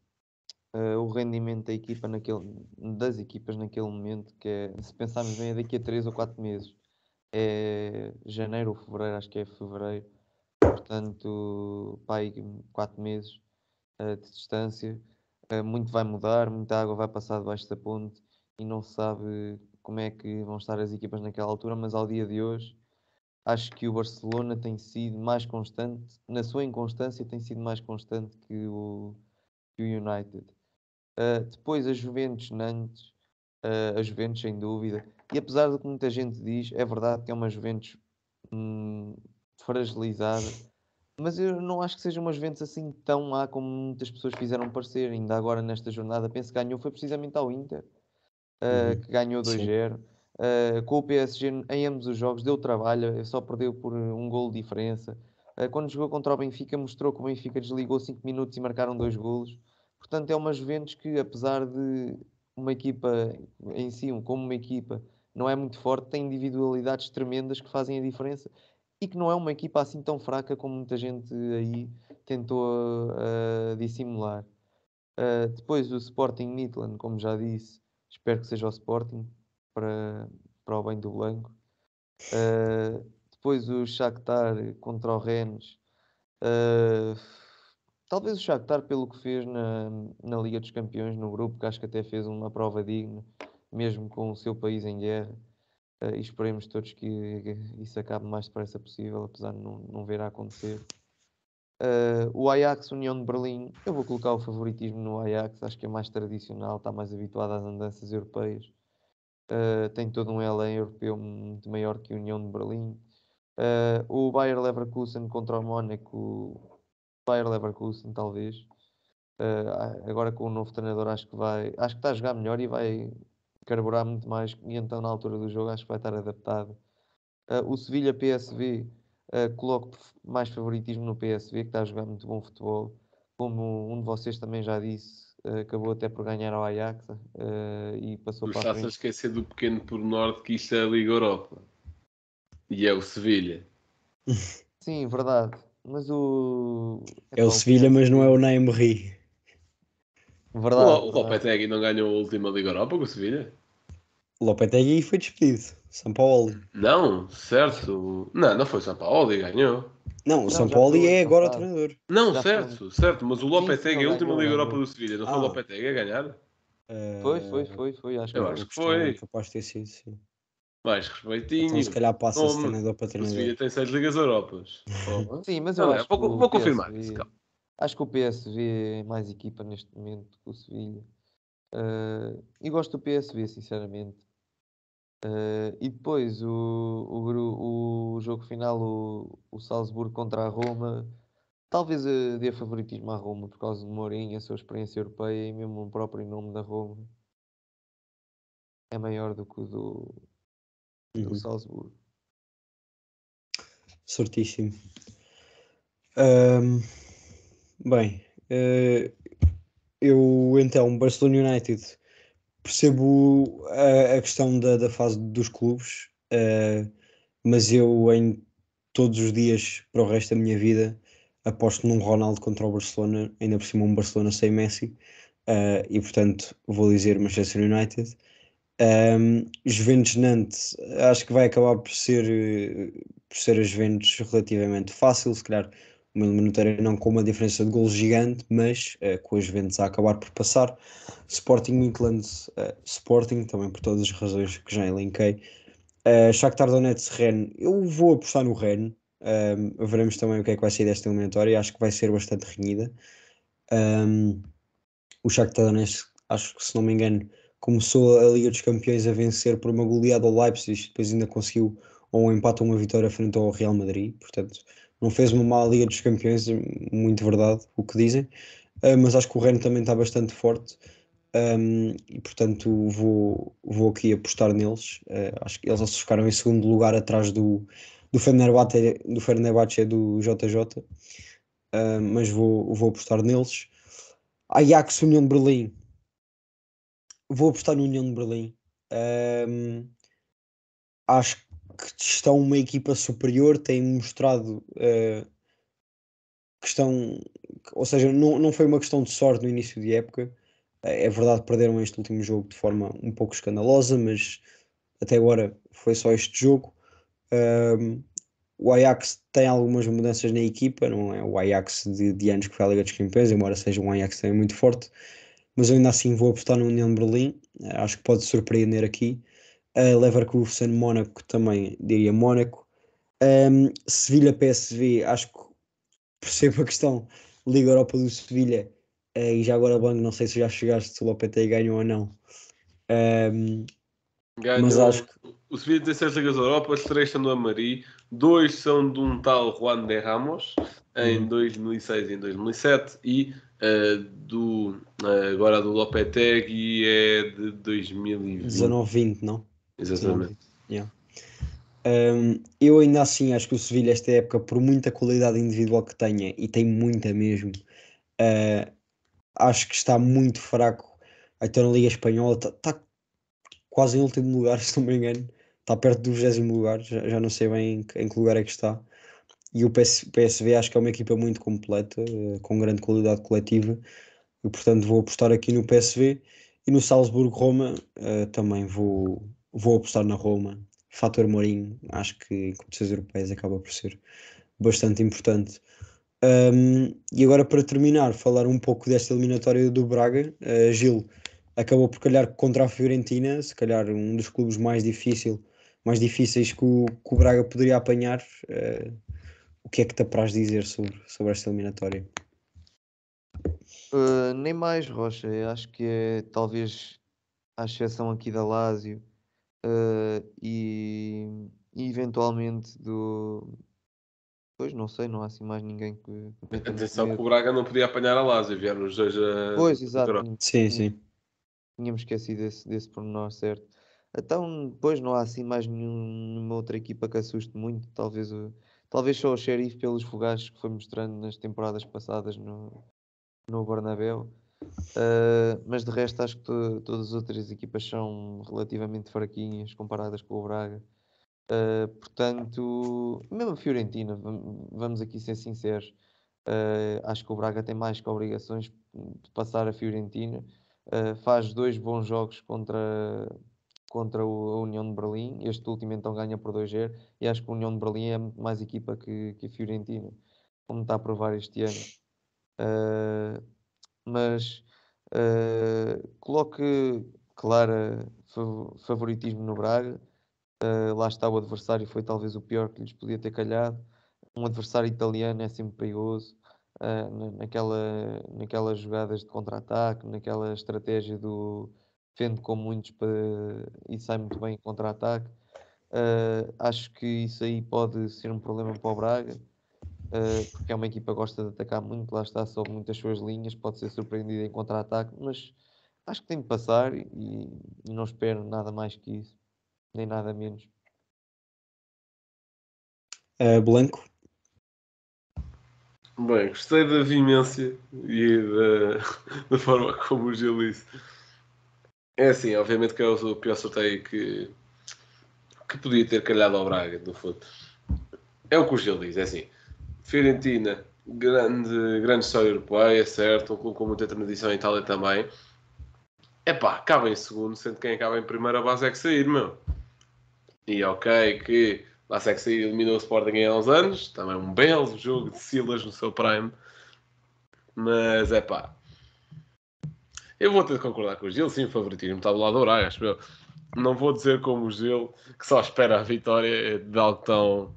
uh, o rendimento da equipa naquele, das equipas naquele momento, que é, se pensarmos bem, é daqui a 3 ou 4 meses. É janeiro ou fevereiro, acho que é fevereiro. Portanto, pá, 4 meses uh, de distância. Uh, muito vai mudar, muita água vai passar debaixo da ponte e não se sabe como é que vão estar as equipas naquela altura, mas ao dia de hoje acho que o Barcelona tem sido mais constante, na sua inconstância tem sido mais constante que o, que o United. Ah, depois a Juventus Nantes, uh, a Juventus sem dúvida. E apesar do que muita gente diz, é verdade que é uma Juventus hum, fragilizada, mas eu não acho que seja uma Juventus assim tão má como muitas pessoas fizeram parecer. Ainda agora nesta jornada, penso que ganhou foi precisamente ao Inter, uh, uhum. que ganhou 2-0. Uh, com o PSG em ambos os jogos, deu trabalho, eh, só perdeu por eh, um gol de diferença. Uh, quando jogou contra o Benfica, mostrou que o Benfica desligou 5 minutos e marcaram dois golos. Portanto, é uma Juventus que, apesar de uma equipa em si, como uma equipa, não é muito forte, tem individualidades tremendas que fazem a diferença e que não é uma equipa assim tão fraca como muita gente aí tentou uh, dissimular. Uh, depois o Sporting Midland, como já disse, espero que seja o Sporting para, para o bem do Blanco. Uh, depois o Shakhtar contra o Rennes. Talvez o Shakhtar, pelo que fez na, na Liga dos Campeões, no grupo, que acho que até fez uma prova digna, mesmo com o seu país em guerra. Uh, e esperemos todos que isso acabe o mais depressa possível, apesar de não, não ver a acontecer. Uh, o Ajax União de Berlim, eu vou colocar o favoritismo no Ajax, acho que é mais tradicional, está mais habituado às andanças europeias. Uh, tem todo um elenco europeu muito maior que a União de Berlim. o Bayer Leverkusen contra o Mónaco, Bayer Leverkusen, talvez. Uh, agora com o novo treinador acho que vai, acho que está a jogar melhor e vai carburar muito mais e então na altura do jogo acho que vai estar adaptado. Uh, o Sevilha PSV uh, ah, coloco mais favoritismo no PSV que está a jogar muito bom futebol. Como um de vocês também já disse, uh, acabou até por ganhar ao Ajax e passou tu para estás a esquecer do pequeno por norte que isto é a Liga Europa e é o Sevilha. *laughs* Sim, verdade. Mas o. É, é o Sevilha, mas não é o Naemri. Verdade. O, o Lopetegui não ganhou a última Liga Europa com o Sevilha? O Lopetegui foi despedido. São Paulo. Não, certo. Não, não foi São Paulo e ganhou. Não, o São Paulo é agora o treinador. Não, já certo, foi. certo. Mas o Lopetegui é a última Liga Europa do Sevilha. Não ah. foi o ah. Lopetegui a ganhar? Ah, foi, foi, foi, foi. Acho eu que acho que foi. Capaz é de ter sido, sim mais respeitinho. Então, se calhar passa esse treinador para treinador. O Sevilha tem seis Ligas Europas. Sim, mas eu não, acho é, que vou, vou confirmar isso, Acho que o PSV é mais equipa neste momento que o Sevilha. Uh, e gosto do PSV, sinceramente. Uh, e depois o, o, o, jogo final, o, o Salzburgo contra a Roma, talvez uh, dê favoritismo à Roma por causa de Mourinho, a sua experiência europeia e mesmo o próprio nome da Roma é maior do que o do, uhum. do Salzburgo. Certíssimo. Um, bem, uh, eu então, Barcelona United, percebo a, a questão da, da, fase dos clubes, uh, mas eu em todos os dias para o resto da minha vida aposto num Ronaldo contra o Barcelona, ainda por cima um Barcelona sem Messi, uh, e portanto vou dizer Manchester United. Um, Juventus Nantes, acho que vai acabar por ser, eh, por ser a Juventus relativamente fácil, se calhar uma eliminatória não com uma diferença de golos gigante, mas uh, com a Juventus a acabar por passar. Sporting England, uh, eh, Sporting também por todas as razões que já elenquei. Uh, Shakhtar Donetsk, Ren, eu vou apostar no Ren. Um, veremos também o que é que vai ser desta eliminatória. Acho que vai ser bastante renhida. Um, o Shakhtar Donetsk, acho que se não me engano, começou a Liga dos Campeões a vencer por uma goleada ao Leipzig, depois ainda conseguiu ou um empate ou uma vitória frente ao Real Madrid, portanto não fez uma má Liga dos Campeões, muito verdade o que dizem, eh, mas acho que o Reno também está bastante forte um, ehm, e portanto vou, vou aqui apostar neles, uh, acho que eles ficaram em segundo lugar atrás do, do Fenerbahçe, do Fenerbahçe do JJ, uh, eh, mas vou, vou apostar neles. Ajax União de Berlim, vou apostar no União de Berlim. Um, acho que estão uma equipa superior, têm mostrado uh, que estão, ou seja, não, não foi uma questão de sorte no início de época. Ah, é verdade, perderam este último jogo de forma um pouco escandalosa, mas até agora foi só este jogo. Um, o Ajax tem algumas mudanças na equipa, não é o Ajax de, de anos que foi a Liga dos Campeões, embora seja um Ajax também muito forte mas eu ainda assim vou apostar no União de Berlim, eh, acho que pode surpreender aqui. Uh, Leverkusen, Mónaco também diria Mónaco. Um, ehm, Sevilha PSV, acho que percebo a questão. Liga Europa do Sevilha uh, e já agora Banco, não sei se já chegaste se o Lopetegui ganhou ou não. Um, ehm, Ganho. Mas acho que... O Sevilha tem 6 Ligas da Europa, 3 são do Amari, 2 são de um tal Juan de Ramos, em hum. 2006 e em 2007, e Uh, do, uh, agora do Lopetegui é de 2020. 19-20, não? Exatamente. yeah. um, eu ainda assim acho que o Sevilha, esta época, por muita qualidade individual que tenha, e tem muita mesmo, uh, acho que está muito fraco. Então na Liga Espanhola está tá quase em último lugar, *laughs* se não me engano. Está perto do 20 lugar, já, já não sei bem em que, em que lugar é que está e o PSV acho que é uma equipa muito completa, eh, com grande qualidade coletiva, e portanto vou apostar aqui no PSV e no Salzburgo-Roma eh, também vou, vou apostar na Roma. Fator Mourinho, acho que em competições europeias acaba por ser bastante importante. Um, e agora para terminar, falar um pouco desta eliminatória do Braga, uh, Gil acabou por calhar contra a Fiorentina, se calhar um dos clubes mais difícil mais difíceis que o, que o Braga poderia apanhar, uh, o que é que te apraz dizer sobre, sobre esta eliminatória? Uh, nem mais, Rocha. Eu acho que é talvez à exceção aqui da Lazio uh, e, e, eventualmente do. Pois não sei, não há assim mais ninguém que. Atenção que o Braga não podia apanhar a Lazio, vieram os dois a. Pois, exato. Sim, sim. Tínhamos esquecido desse, desse pormenor, certo? Então, depois não há assim mais nenhum, nenhuma outra equipa que assuste muito, talvez o. Uh, talvez só o xerife pelos fogachos que foi mostrando nas temporadas passadas no, no Bernabéu. Uh, mas de resto acho que to, todas as outras equipas são relativamente fraquinhas comparadas com o Braga. Uh, portanto, mesmo a Fiorentina, vamos aqui ser sinceros, uh, acho que o Braga tem mais que obrigações de passar a Fiorentina. faz dois bons jogos contra, contra o, a União de Berlim. Este último então ganha por 2-0 e acho que a União de Berlim é mais equipa que, que a Fiorentina, como está a provar este ano. Uh, mas uh, coloque claro favoritismo no Braga. Uh, lá está o adversário, foi talvez o pior que lhes podia ter calhado. Um adversário italiano é sempre perigoso. Uh, naquela, naquelas jogadas de contra-ataque, naquela estratégia do, defende com muitos para, e sai muito bem em contra-ataque. Uh, acho que isso aí pode ser um problema para o Braga, uh, porque é uma equipa que gosta de atacar muito, lá está sob muitas suas linhas, pode ser surpreendida em contra-ataque, mas acho que tem de passar e, e não espero nada mais que isso, nem nada menos. Uh, Blanco? Bem, gostei da vimência e da, *laughs* da forma como o Gil disse é assim, obviamente que é o pior sorteio que, que podia ter calhado ao Braga, no fundo. É o que o Gil diz, é assim. Fiorentina, grande, grande história europeia, certo, um clube com muita tradição em Itália também. É pá, acaba em segundo, sendo quem acaba em primeira a base é que sair, meu. E ok, que lá se é que sair eliminou o Sporting há uns anos, também um belo jogo de Silas no seu prime. Mas é pá, eu vou ter de concordar com o Gil, sim, o favoritismo está do lado do horário, acho eu. Não vou dizer como o Gil, que só espera a vitória de algo tão,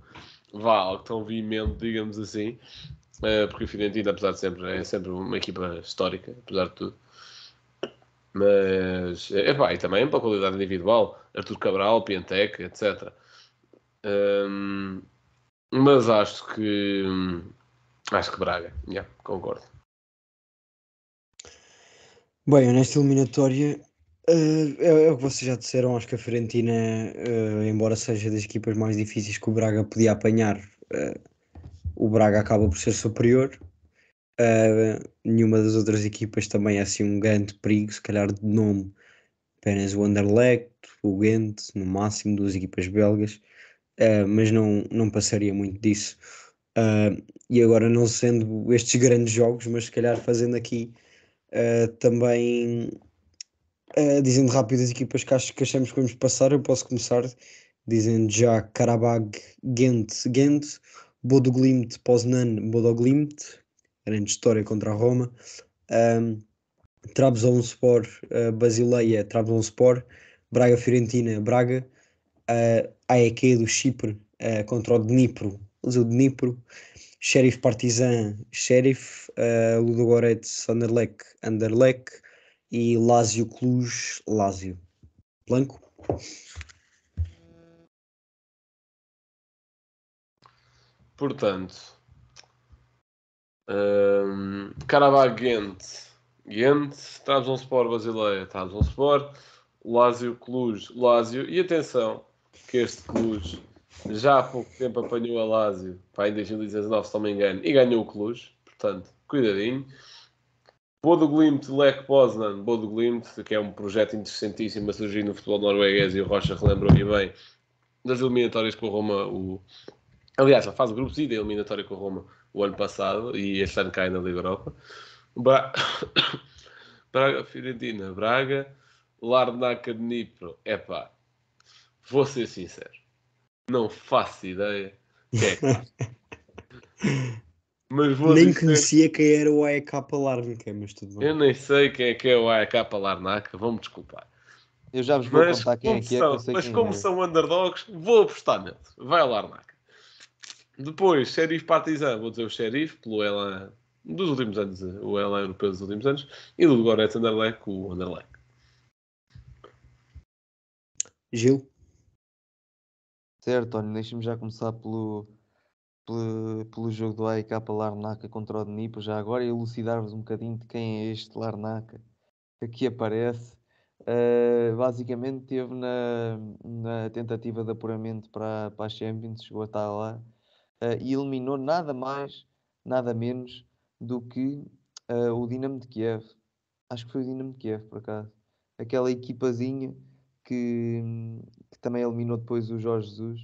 vá, algo tão veemente, digamos assim, eh, porque o Fiorentina, apesar de sempre, é sempre uma equipa histórica, apesar de tudo. Mas, eh, epá, e também pela qualidade individual, Artur Cabral, Piantec, etc. Um, ehm, mas acho que acho que Braga, yeah, concordo. Bem, nesta eliminatória uh, é, é, o que vocês já disseram, acho que a Fiorentina, uh, embora seja das equipas mais difíceis que o Braga podia apanhar, uh, o Braga acaba por ser superior. nenhuma das outras equipas também é assim um grande perigo, se calhar de nome apenas o Anderlecht, o Gent no máximo duas equipas belgas, uh, mas não, não passaria muito disso. Uh, e agora, não sendo estes grandes jogos, mas se calhar fazendo aqui Uh, também uh, dizendo rápido as equipas que, acho, que achamos que vamos passar, eu posso começar dizendo já Karabag, Gent, Gent, Bodoglimt, Poznan, Bodoglimt, grande história contra a Roma, um, Trabzonspor, uh, Basileia, Trabzonspor, Braga, Fiorentina, Braga, uh, AEK do Chipre contra o Dnipro, o Dnipro, Sheriff Partizan, Sheriff, uh, eh, Ludogorets, Anderlecht, Anderlecht e Lazio Cluj, Lazio. Blanco. Portanto, um, ehm, Karabakh Ghent, Ghent, Trabzonspor Basileia, Trabzonspor, Lazio Cluj, Lazio e atenção que este Cluj já há pouco tempo apanhou a Lazio, pá, em 2019, se não me engano, e ganhou o Cluj, portanto, cuidadinho. Bodo Glimt, Lech Poznan, Bodo Glimt, que é um projeto interessantíssimo a surgir no futebol norueguês e o Rocha relembrou-me bem, das eliminatórias com a Roma, o... aliás, já faz o grupo Z da eliminatória com a Roma o ano passado e este ano cai na Liga Europa. Bra... *coughs* Braga, Fiorentina, Braga, Larnaca, é pá, vou ser sincero não faço ideia. É. *laughs* mas vou Nem dizer... conhecia quem era o AEK Larnaca, mas tudo bem. Eu nem sei quem é que é o AEK Larnaca, vão-me desculpar. Eu já vos vou mas contar quem é que é. São, que mas como é. são underdogs, vou apostar neles. Vai ao Larnaca. Depois, Xerife Partizan, vou dizer o Xerife, pelo Elan dos últimos anos, o Elan europeu dos últimos anos, e do Goretz Underleck, o Underleck. Gil? Certo, olha, deixa-me já começar pelo, pelo, pelo jogo do AEK Larnaca contra o Dnipro, já agora, e elucidar-vos um bocadinho de quem é este Larnaca que aqui aparece. Uh, basicamente, teve na, na tentativa de apuramento para, para a Champions, chegou a estar lá uh, e eliminou nada mais, nada menos do que uh, o Dinamo de Kiev. Acho que foi o Dinamo de Kiev, por acaso. Aquela equipazinha que, que também eliminou depois o Jorge Jesus.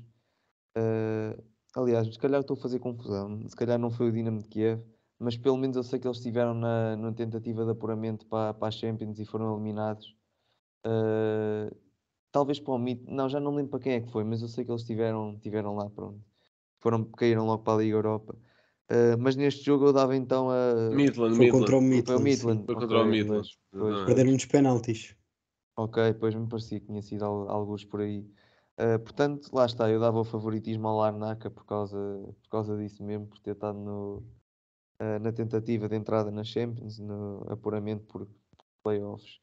Uh, aliás, se calhar estou a fazer confusão, se calhar não foi o Dinamo de Kiev, mas pelo menos eu sei que eles estiveram na, na tentativa de apuramento para, para a Champions e foram eliminados. Uh, talvez para o Mito, não, já não lembro para quem é que foi, mas eu sei que eles estiveram tiveram lá, pronto. Foram, caíram logo para a Liga Europa. Uh, mas neste jogo eu dava então a. Midland, foi Midland. contra o Midland. Foi, o Midland. foi contra o Midland. Perderam nos penaltis. Ok, pois me parecia que tinha sido alguns por aí. Uh, portanto, lá está, eu dava o favoritismo ao Larnaca por causa, por causa disso mesmo, por ter estado no, uh, na tentativa de entrada na Champions, no apuramento por playoffs.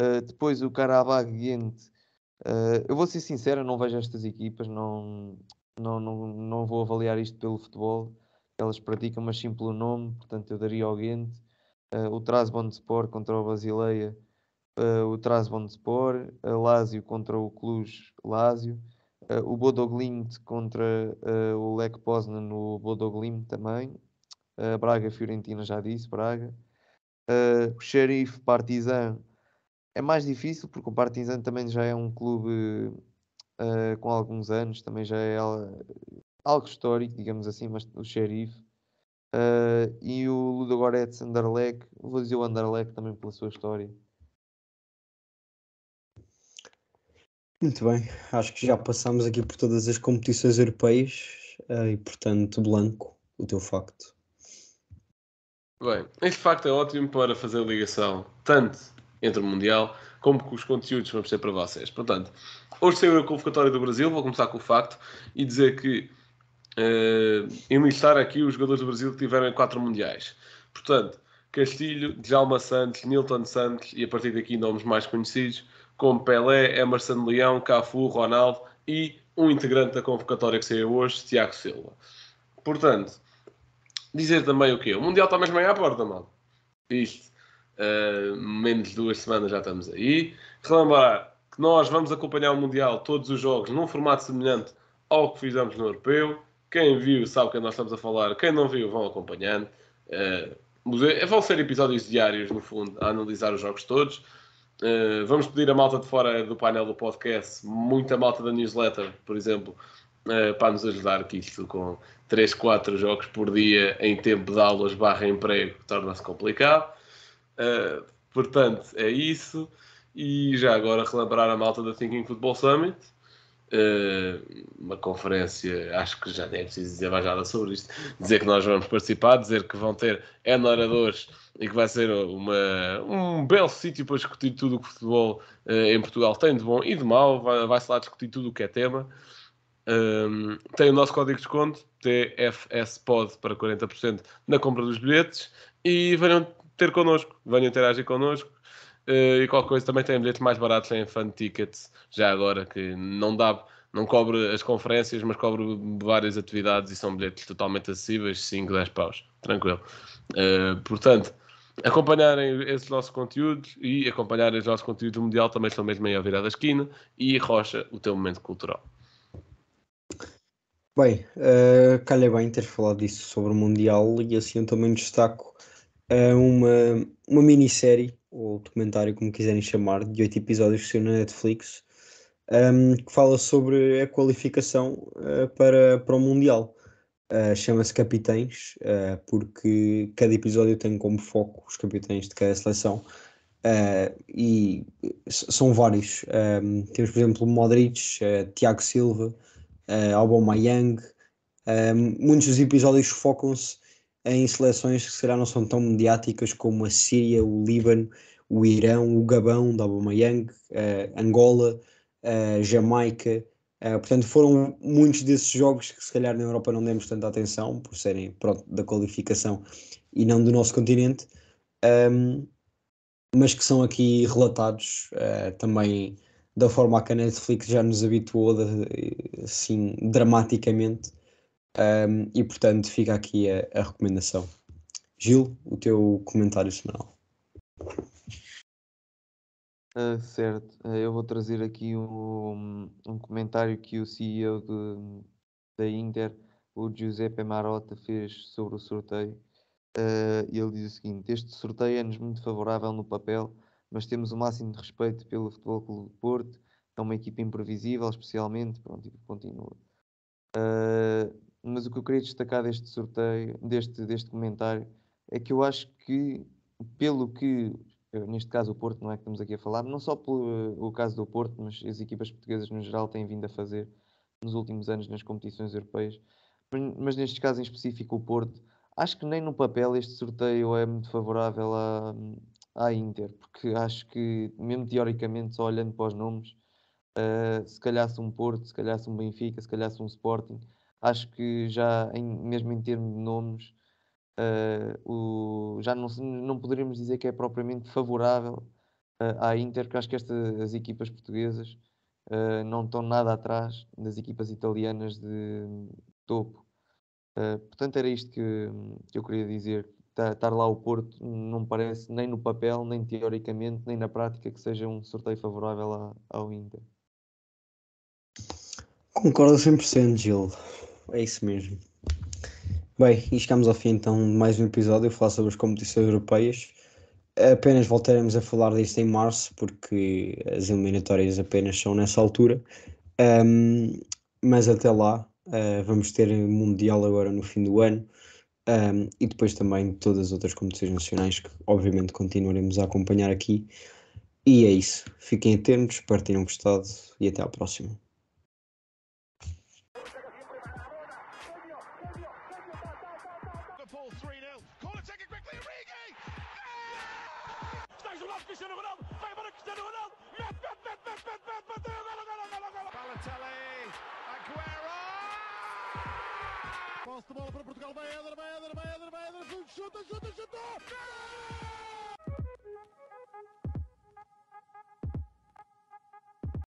Uh, depois o Karabakh Ghent. eu vou ser sincero, não vejo estas equipas, não, não, não, não vou avaliar isto pelo futebol elas praticam, mas sim pelo nome, portanto eu daria ao Ghent. o Trasbond Sport contra o Basileia uh, o Trasbonspor, uh, Lazio contra o Cluj Lazio, uh, o Bodoglimt contra uh, o Lech Poznan no Bodoglimt também, uh, Braga Fiorentina já disse, Braga, o Xerife Partizan é mais difícil porque o Partizan também já é um clube com alguns anos, também já é algo histórico, digamos assim, mas o Xerife e o Ludogorets Anderlecht, vou dizer o Anderlecht também pela sua história. Muito bem, acho que já passámos aqui por todas as competições europeias eh, e, portanto, Blanco, o teu facto. Bem, este facto é ótimo para fazer ligação tanto entre o Mundial como com os conteúdos que vamos ter para vocês. Portanto, hoje saiu a convocatória do Brasil, vou começar com o facto e dizer que uh, eh, enlistar aqui os jogadores do Brasil que tiveram quatro Mundiais. Portanto, Castilho, Djalma Santos, Nilton Santos e a partir daqui nomes mais conhecidos como Pelé, Emerson Leão, Cafu, Ronaldo e um integrante da convocatória que saiu hoje, Tiago Silva. Portanto, dizer também o quê? O Mundial está mesmo aí à porta, mano. Isto, uh, menos de duas semanas já estamos aí. Relembrar que nós vamos acompanhar o Mundial, todos os jogos, num formato semelhante ao que fizemos no Europeu. Quem viu sabe que nós estamos a falar, quem não viu, vão acompanhando. Uh, vão ser episódios diários, no fundo, a analisar os jogos todos. Eh, vamos pedir a malta de fora do painel do podcast, muita malta da newsletter, por exemplo, uh, para nos ajudar, que isto com 3, 4 jogos por dia em tempo de aulas barra emprego torna-se complicado. Uh, portanto, é isso. E já agora relembrar a malta da Thinking Football Summit, eh, uma conferência, acho que já nem é preciso dizer mais nada sobre isto, dizer que nós vamos participar, dizer que vão ter N oradores e que vai ser uma, um belo sítio para discutir tudo o que o futebol uh, em Portugal tem de bom e de mau, vai-se lá discutir tudo o que é tema. Um, ehm, tem o nosso código de desconto, TFSPOD, para 40% na compra dos bilhetes e venham ter connosco, venham interagir connosco Uh, e qualquer coisa também tem bilhetes mais baratos em Fan Tickets, já agora, que não dá, não cobre as conferências, mas cobre várias atividades e são bilhetes totalmente acessíveis, 5, 10 paus, tranquilo. Uh, portanto, acompanharem esses nossos conteúdos e acompanharem os nossos conteúdos do Mundial também estão mesmo aí à virada da esquina e Rocha, o teu momento cultural. Bem, uh, calha bem teres falado disso sobre o Mundial e assim eu também destaco é uma, uma minissérie, ou documentário, como quiserem chamar, de oito episódios que saiu na Netflix, um, que fala sobre a qualificação uh, para, para o Mundial. Uh, chama-se Capitães, uh, porque cada episódio tem como foco os capitães de cada seleção. Uh, e são vários. Um, temos, por exemplo, Modric, uh, Tiago Silva, uh, Aubameyang. muitos dos episódios focam-se em seleções que se calhar não são tão mediáticas como a Síria, o Líbano, o Irão, o Gabão, da Aubameyang, uh, Angola, uh, Jamaica. Uh, portanto, foram muitos desses jogos que se calhar na Europa não demos tanta atenção, por serem pronto, da qualificação e não do nosso continente, um, ehm, mas que são aqui relatados também da forma a que a Netflix já nos habituou de, assim, dramaticamente um, e portanto fica aqui a, a, recomendação. Gil, o teu comentário semanal. Uh, certo, uh, eu vou trazer aqui um, um comentário que o CEO de, da Inter, o Giuseppe Marotta, fez sobre o sorteio. Uh, ele diz o seguinte: Este sorteio é-nos muito favorável no papel, mas temos o máximo de respeito pelo Futebol Clube do Porto, é uma equipa imprevisível, especialmente. Pronto, e continua. Uh, mas o que eu queria destacar deste sorteio, deste, deste comentário, é que eu acho que, pelo que, eh, neste caso o Porto, não é que estamos aqui a falar, não só pelo eh, o caso do Porto, mas as equipas portuguesas no geral têm vindo a fazer nos últimos anos nas competições europeias, mas, neste caso em específico o Porto, acho que nem no papel este sorteio é muito favorável à, à Inter, porque acho que, mesmo teoricamente, só olhando para os nomes, uh, se calhasse um Porto, se calhasse um Benfica, se calhasse um Sporting, acho que já, em, mesmo em termos de nomes, uh, o, já não, não poderíamos dizer que é propriamente favorável uh, à Inter, que acho que esta, as equipas portuguesas uh, não estão nada atrás das equipas italianas de, topo. portanto, era isto que, que eu queria dizer. Estar, lá o Porto não parece, nem no papel, nem teoricamente, nem na prática, que seja um sorteio favorável à, ao Inter. Concordo 100%, Gil é isso mesmo. Bem, e chegamos ao fim então de mais um episódio a falar sobre as competições europeias. Apenas voltaremos a falar disto em março, porque as eliminatórias apenas são nessa altura. Um, mas até lá, uh, vamos ter o Mundial agora no fim do ano um, e depois também todas as outras competições nacionais que, obviamente, continuaremos a acompanhar aqui. E é isso. Fiquem atentos, espero que tenham gostado e até à próxima. Portugal vai Éder, vai Éder, vai Éder, vai Éder, chuta, chuta, chutou! Gol!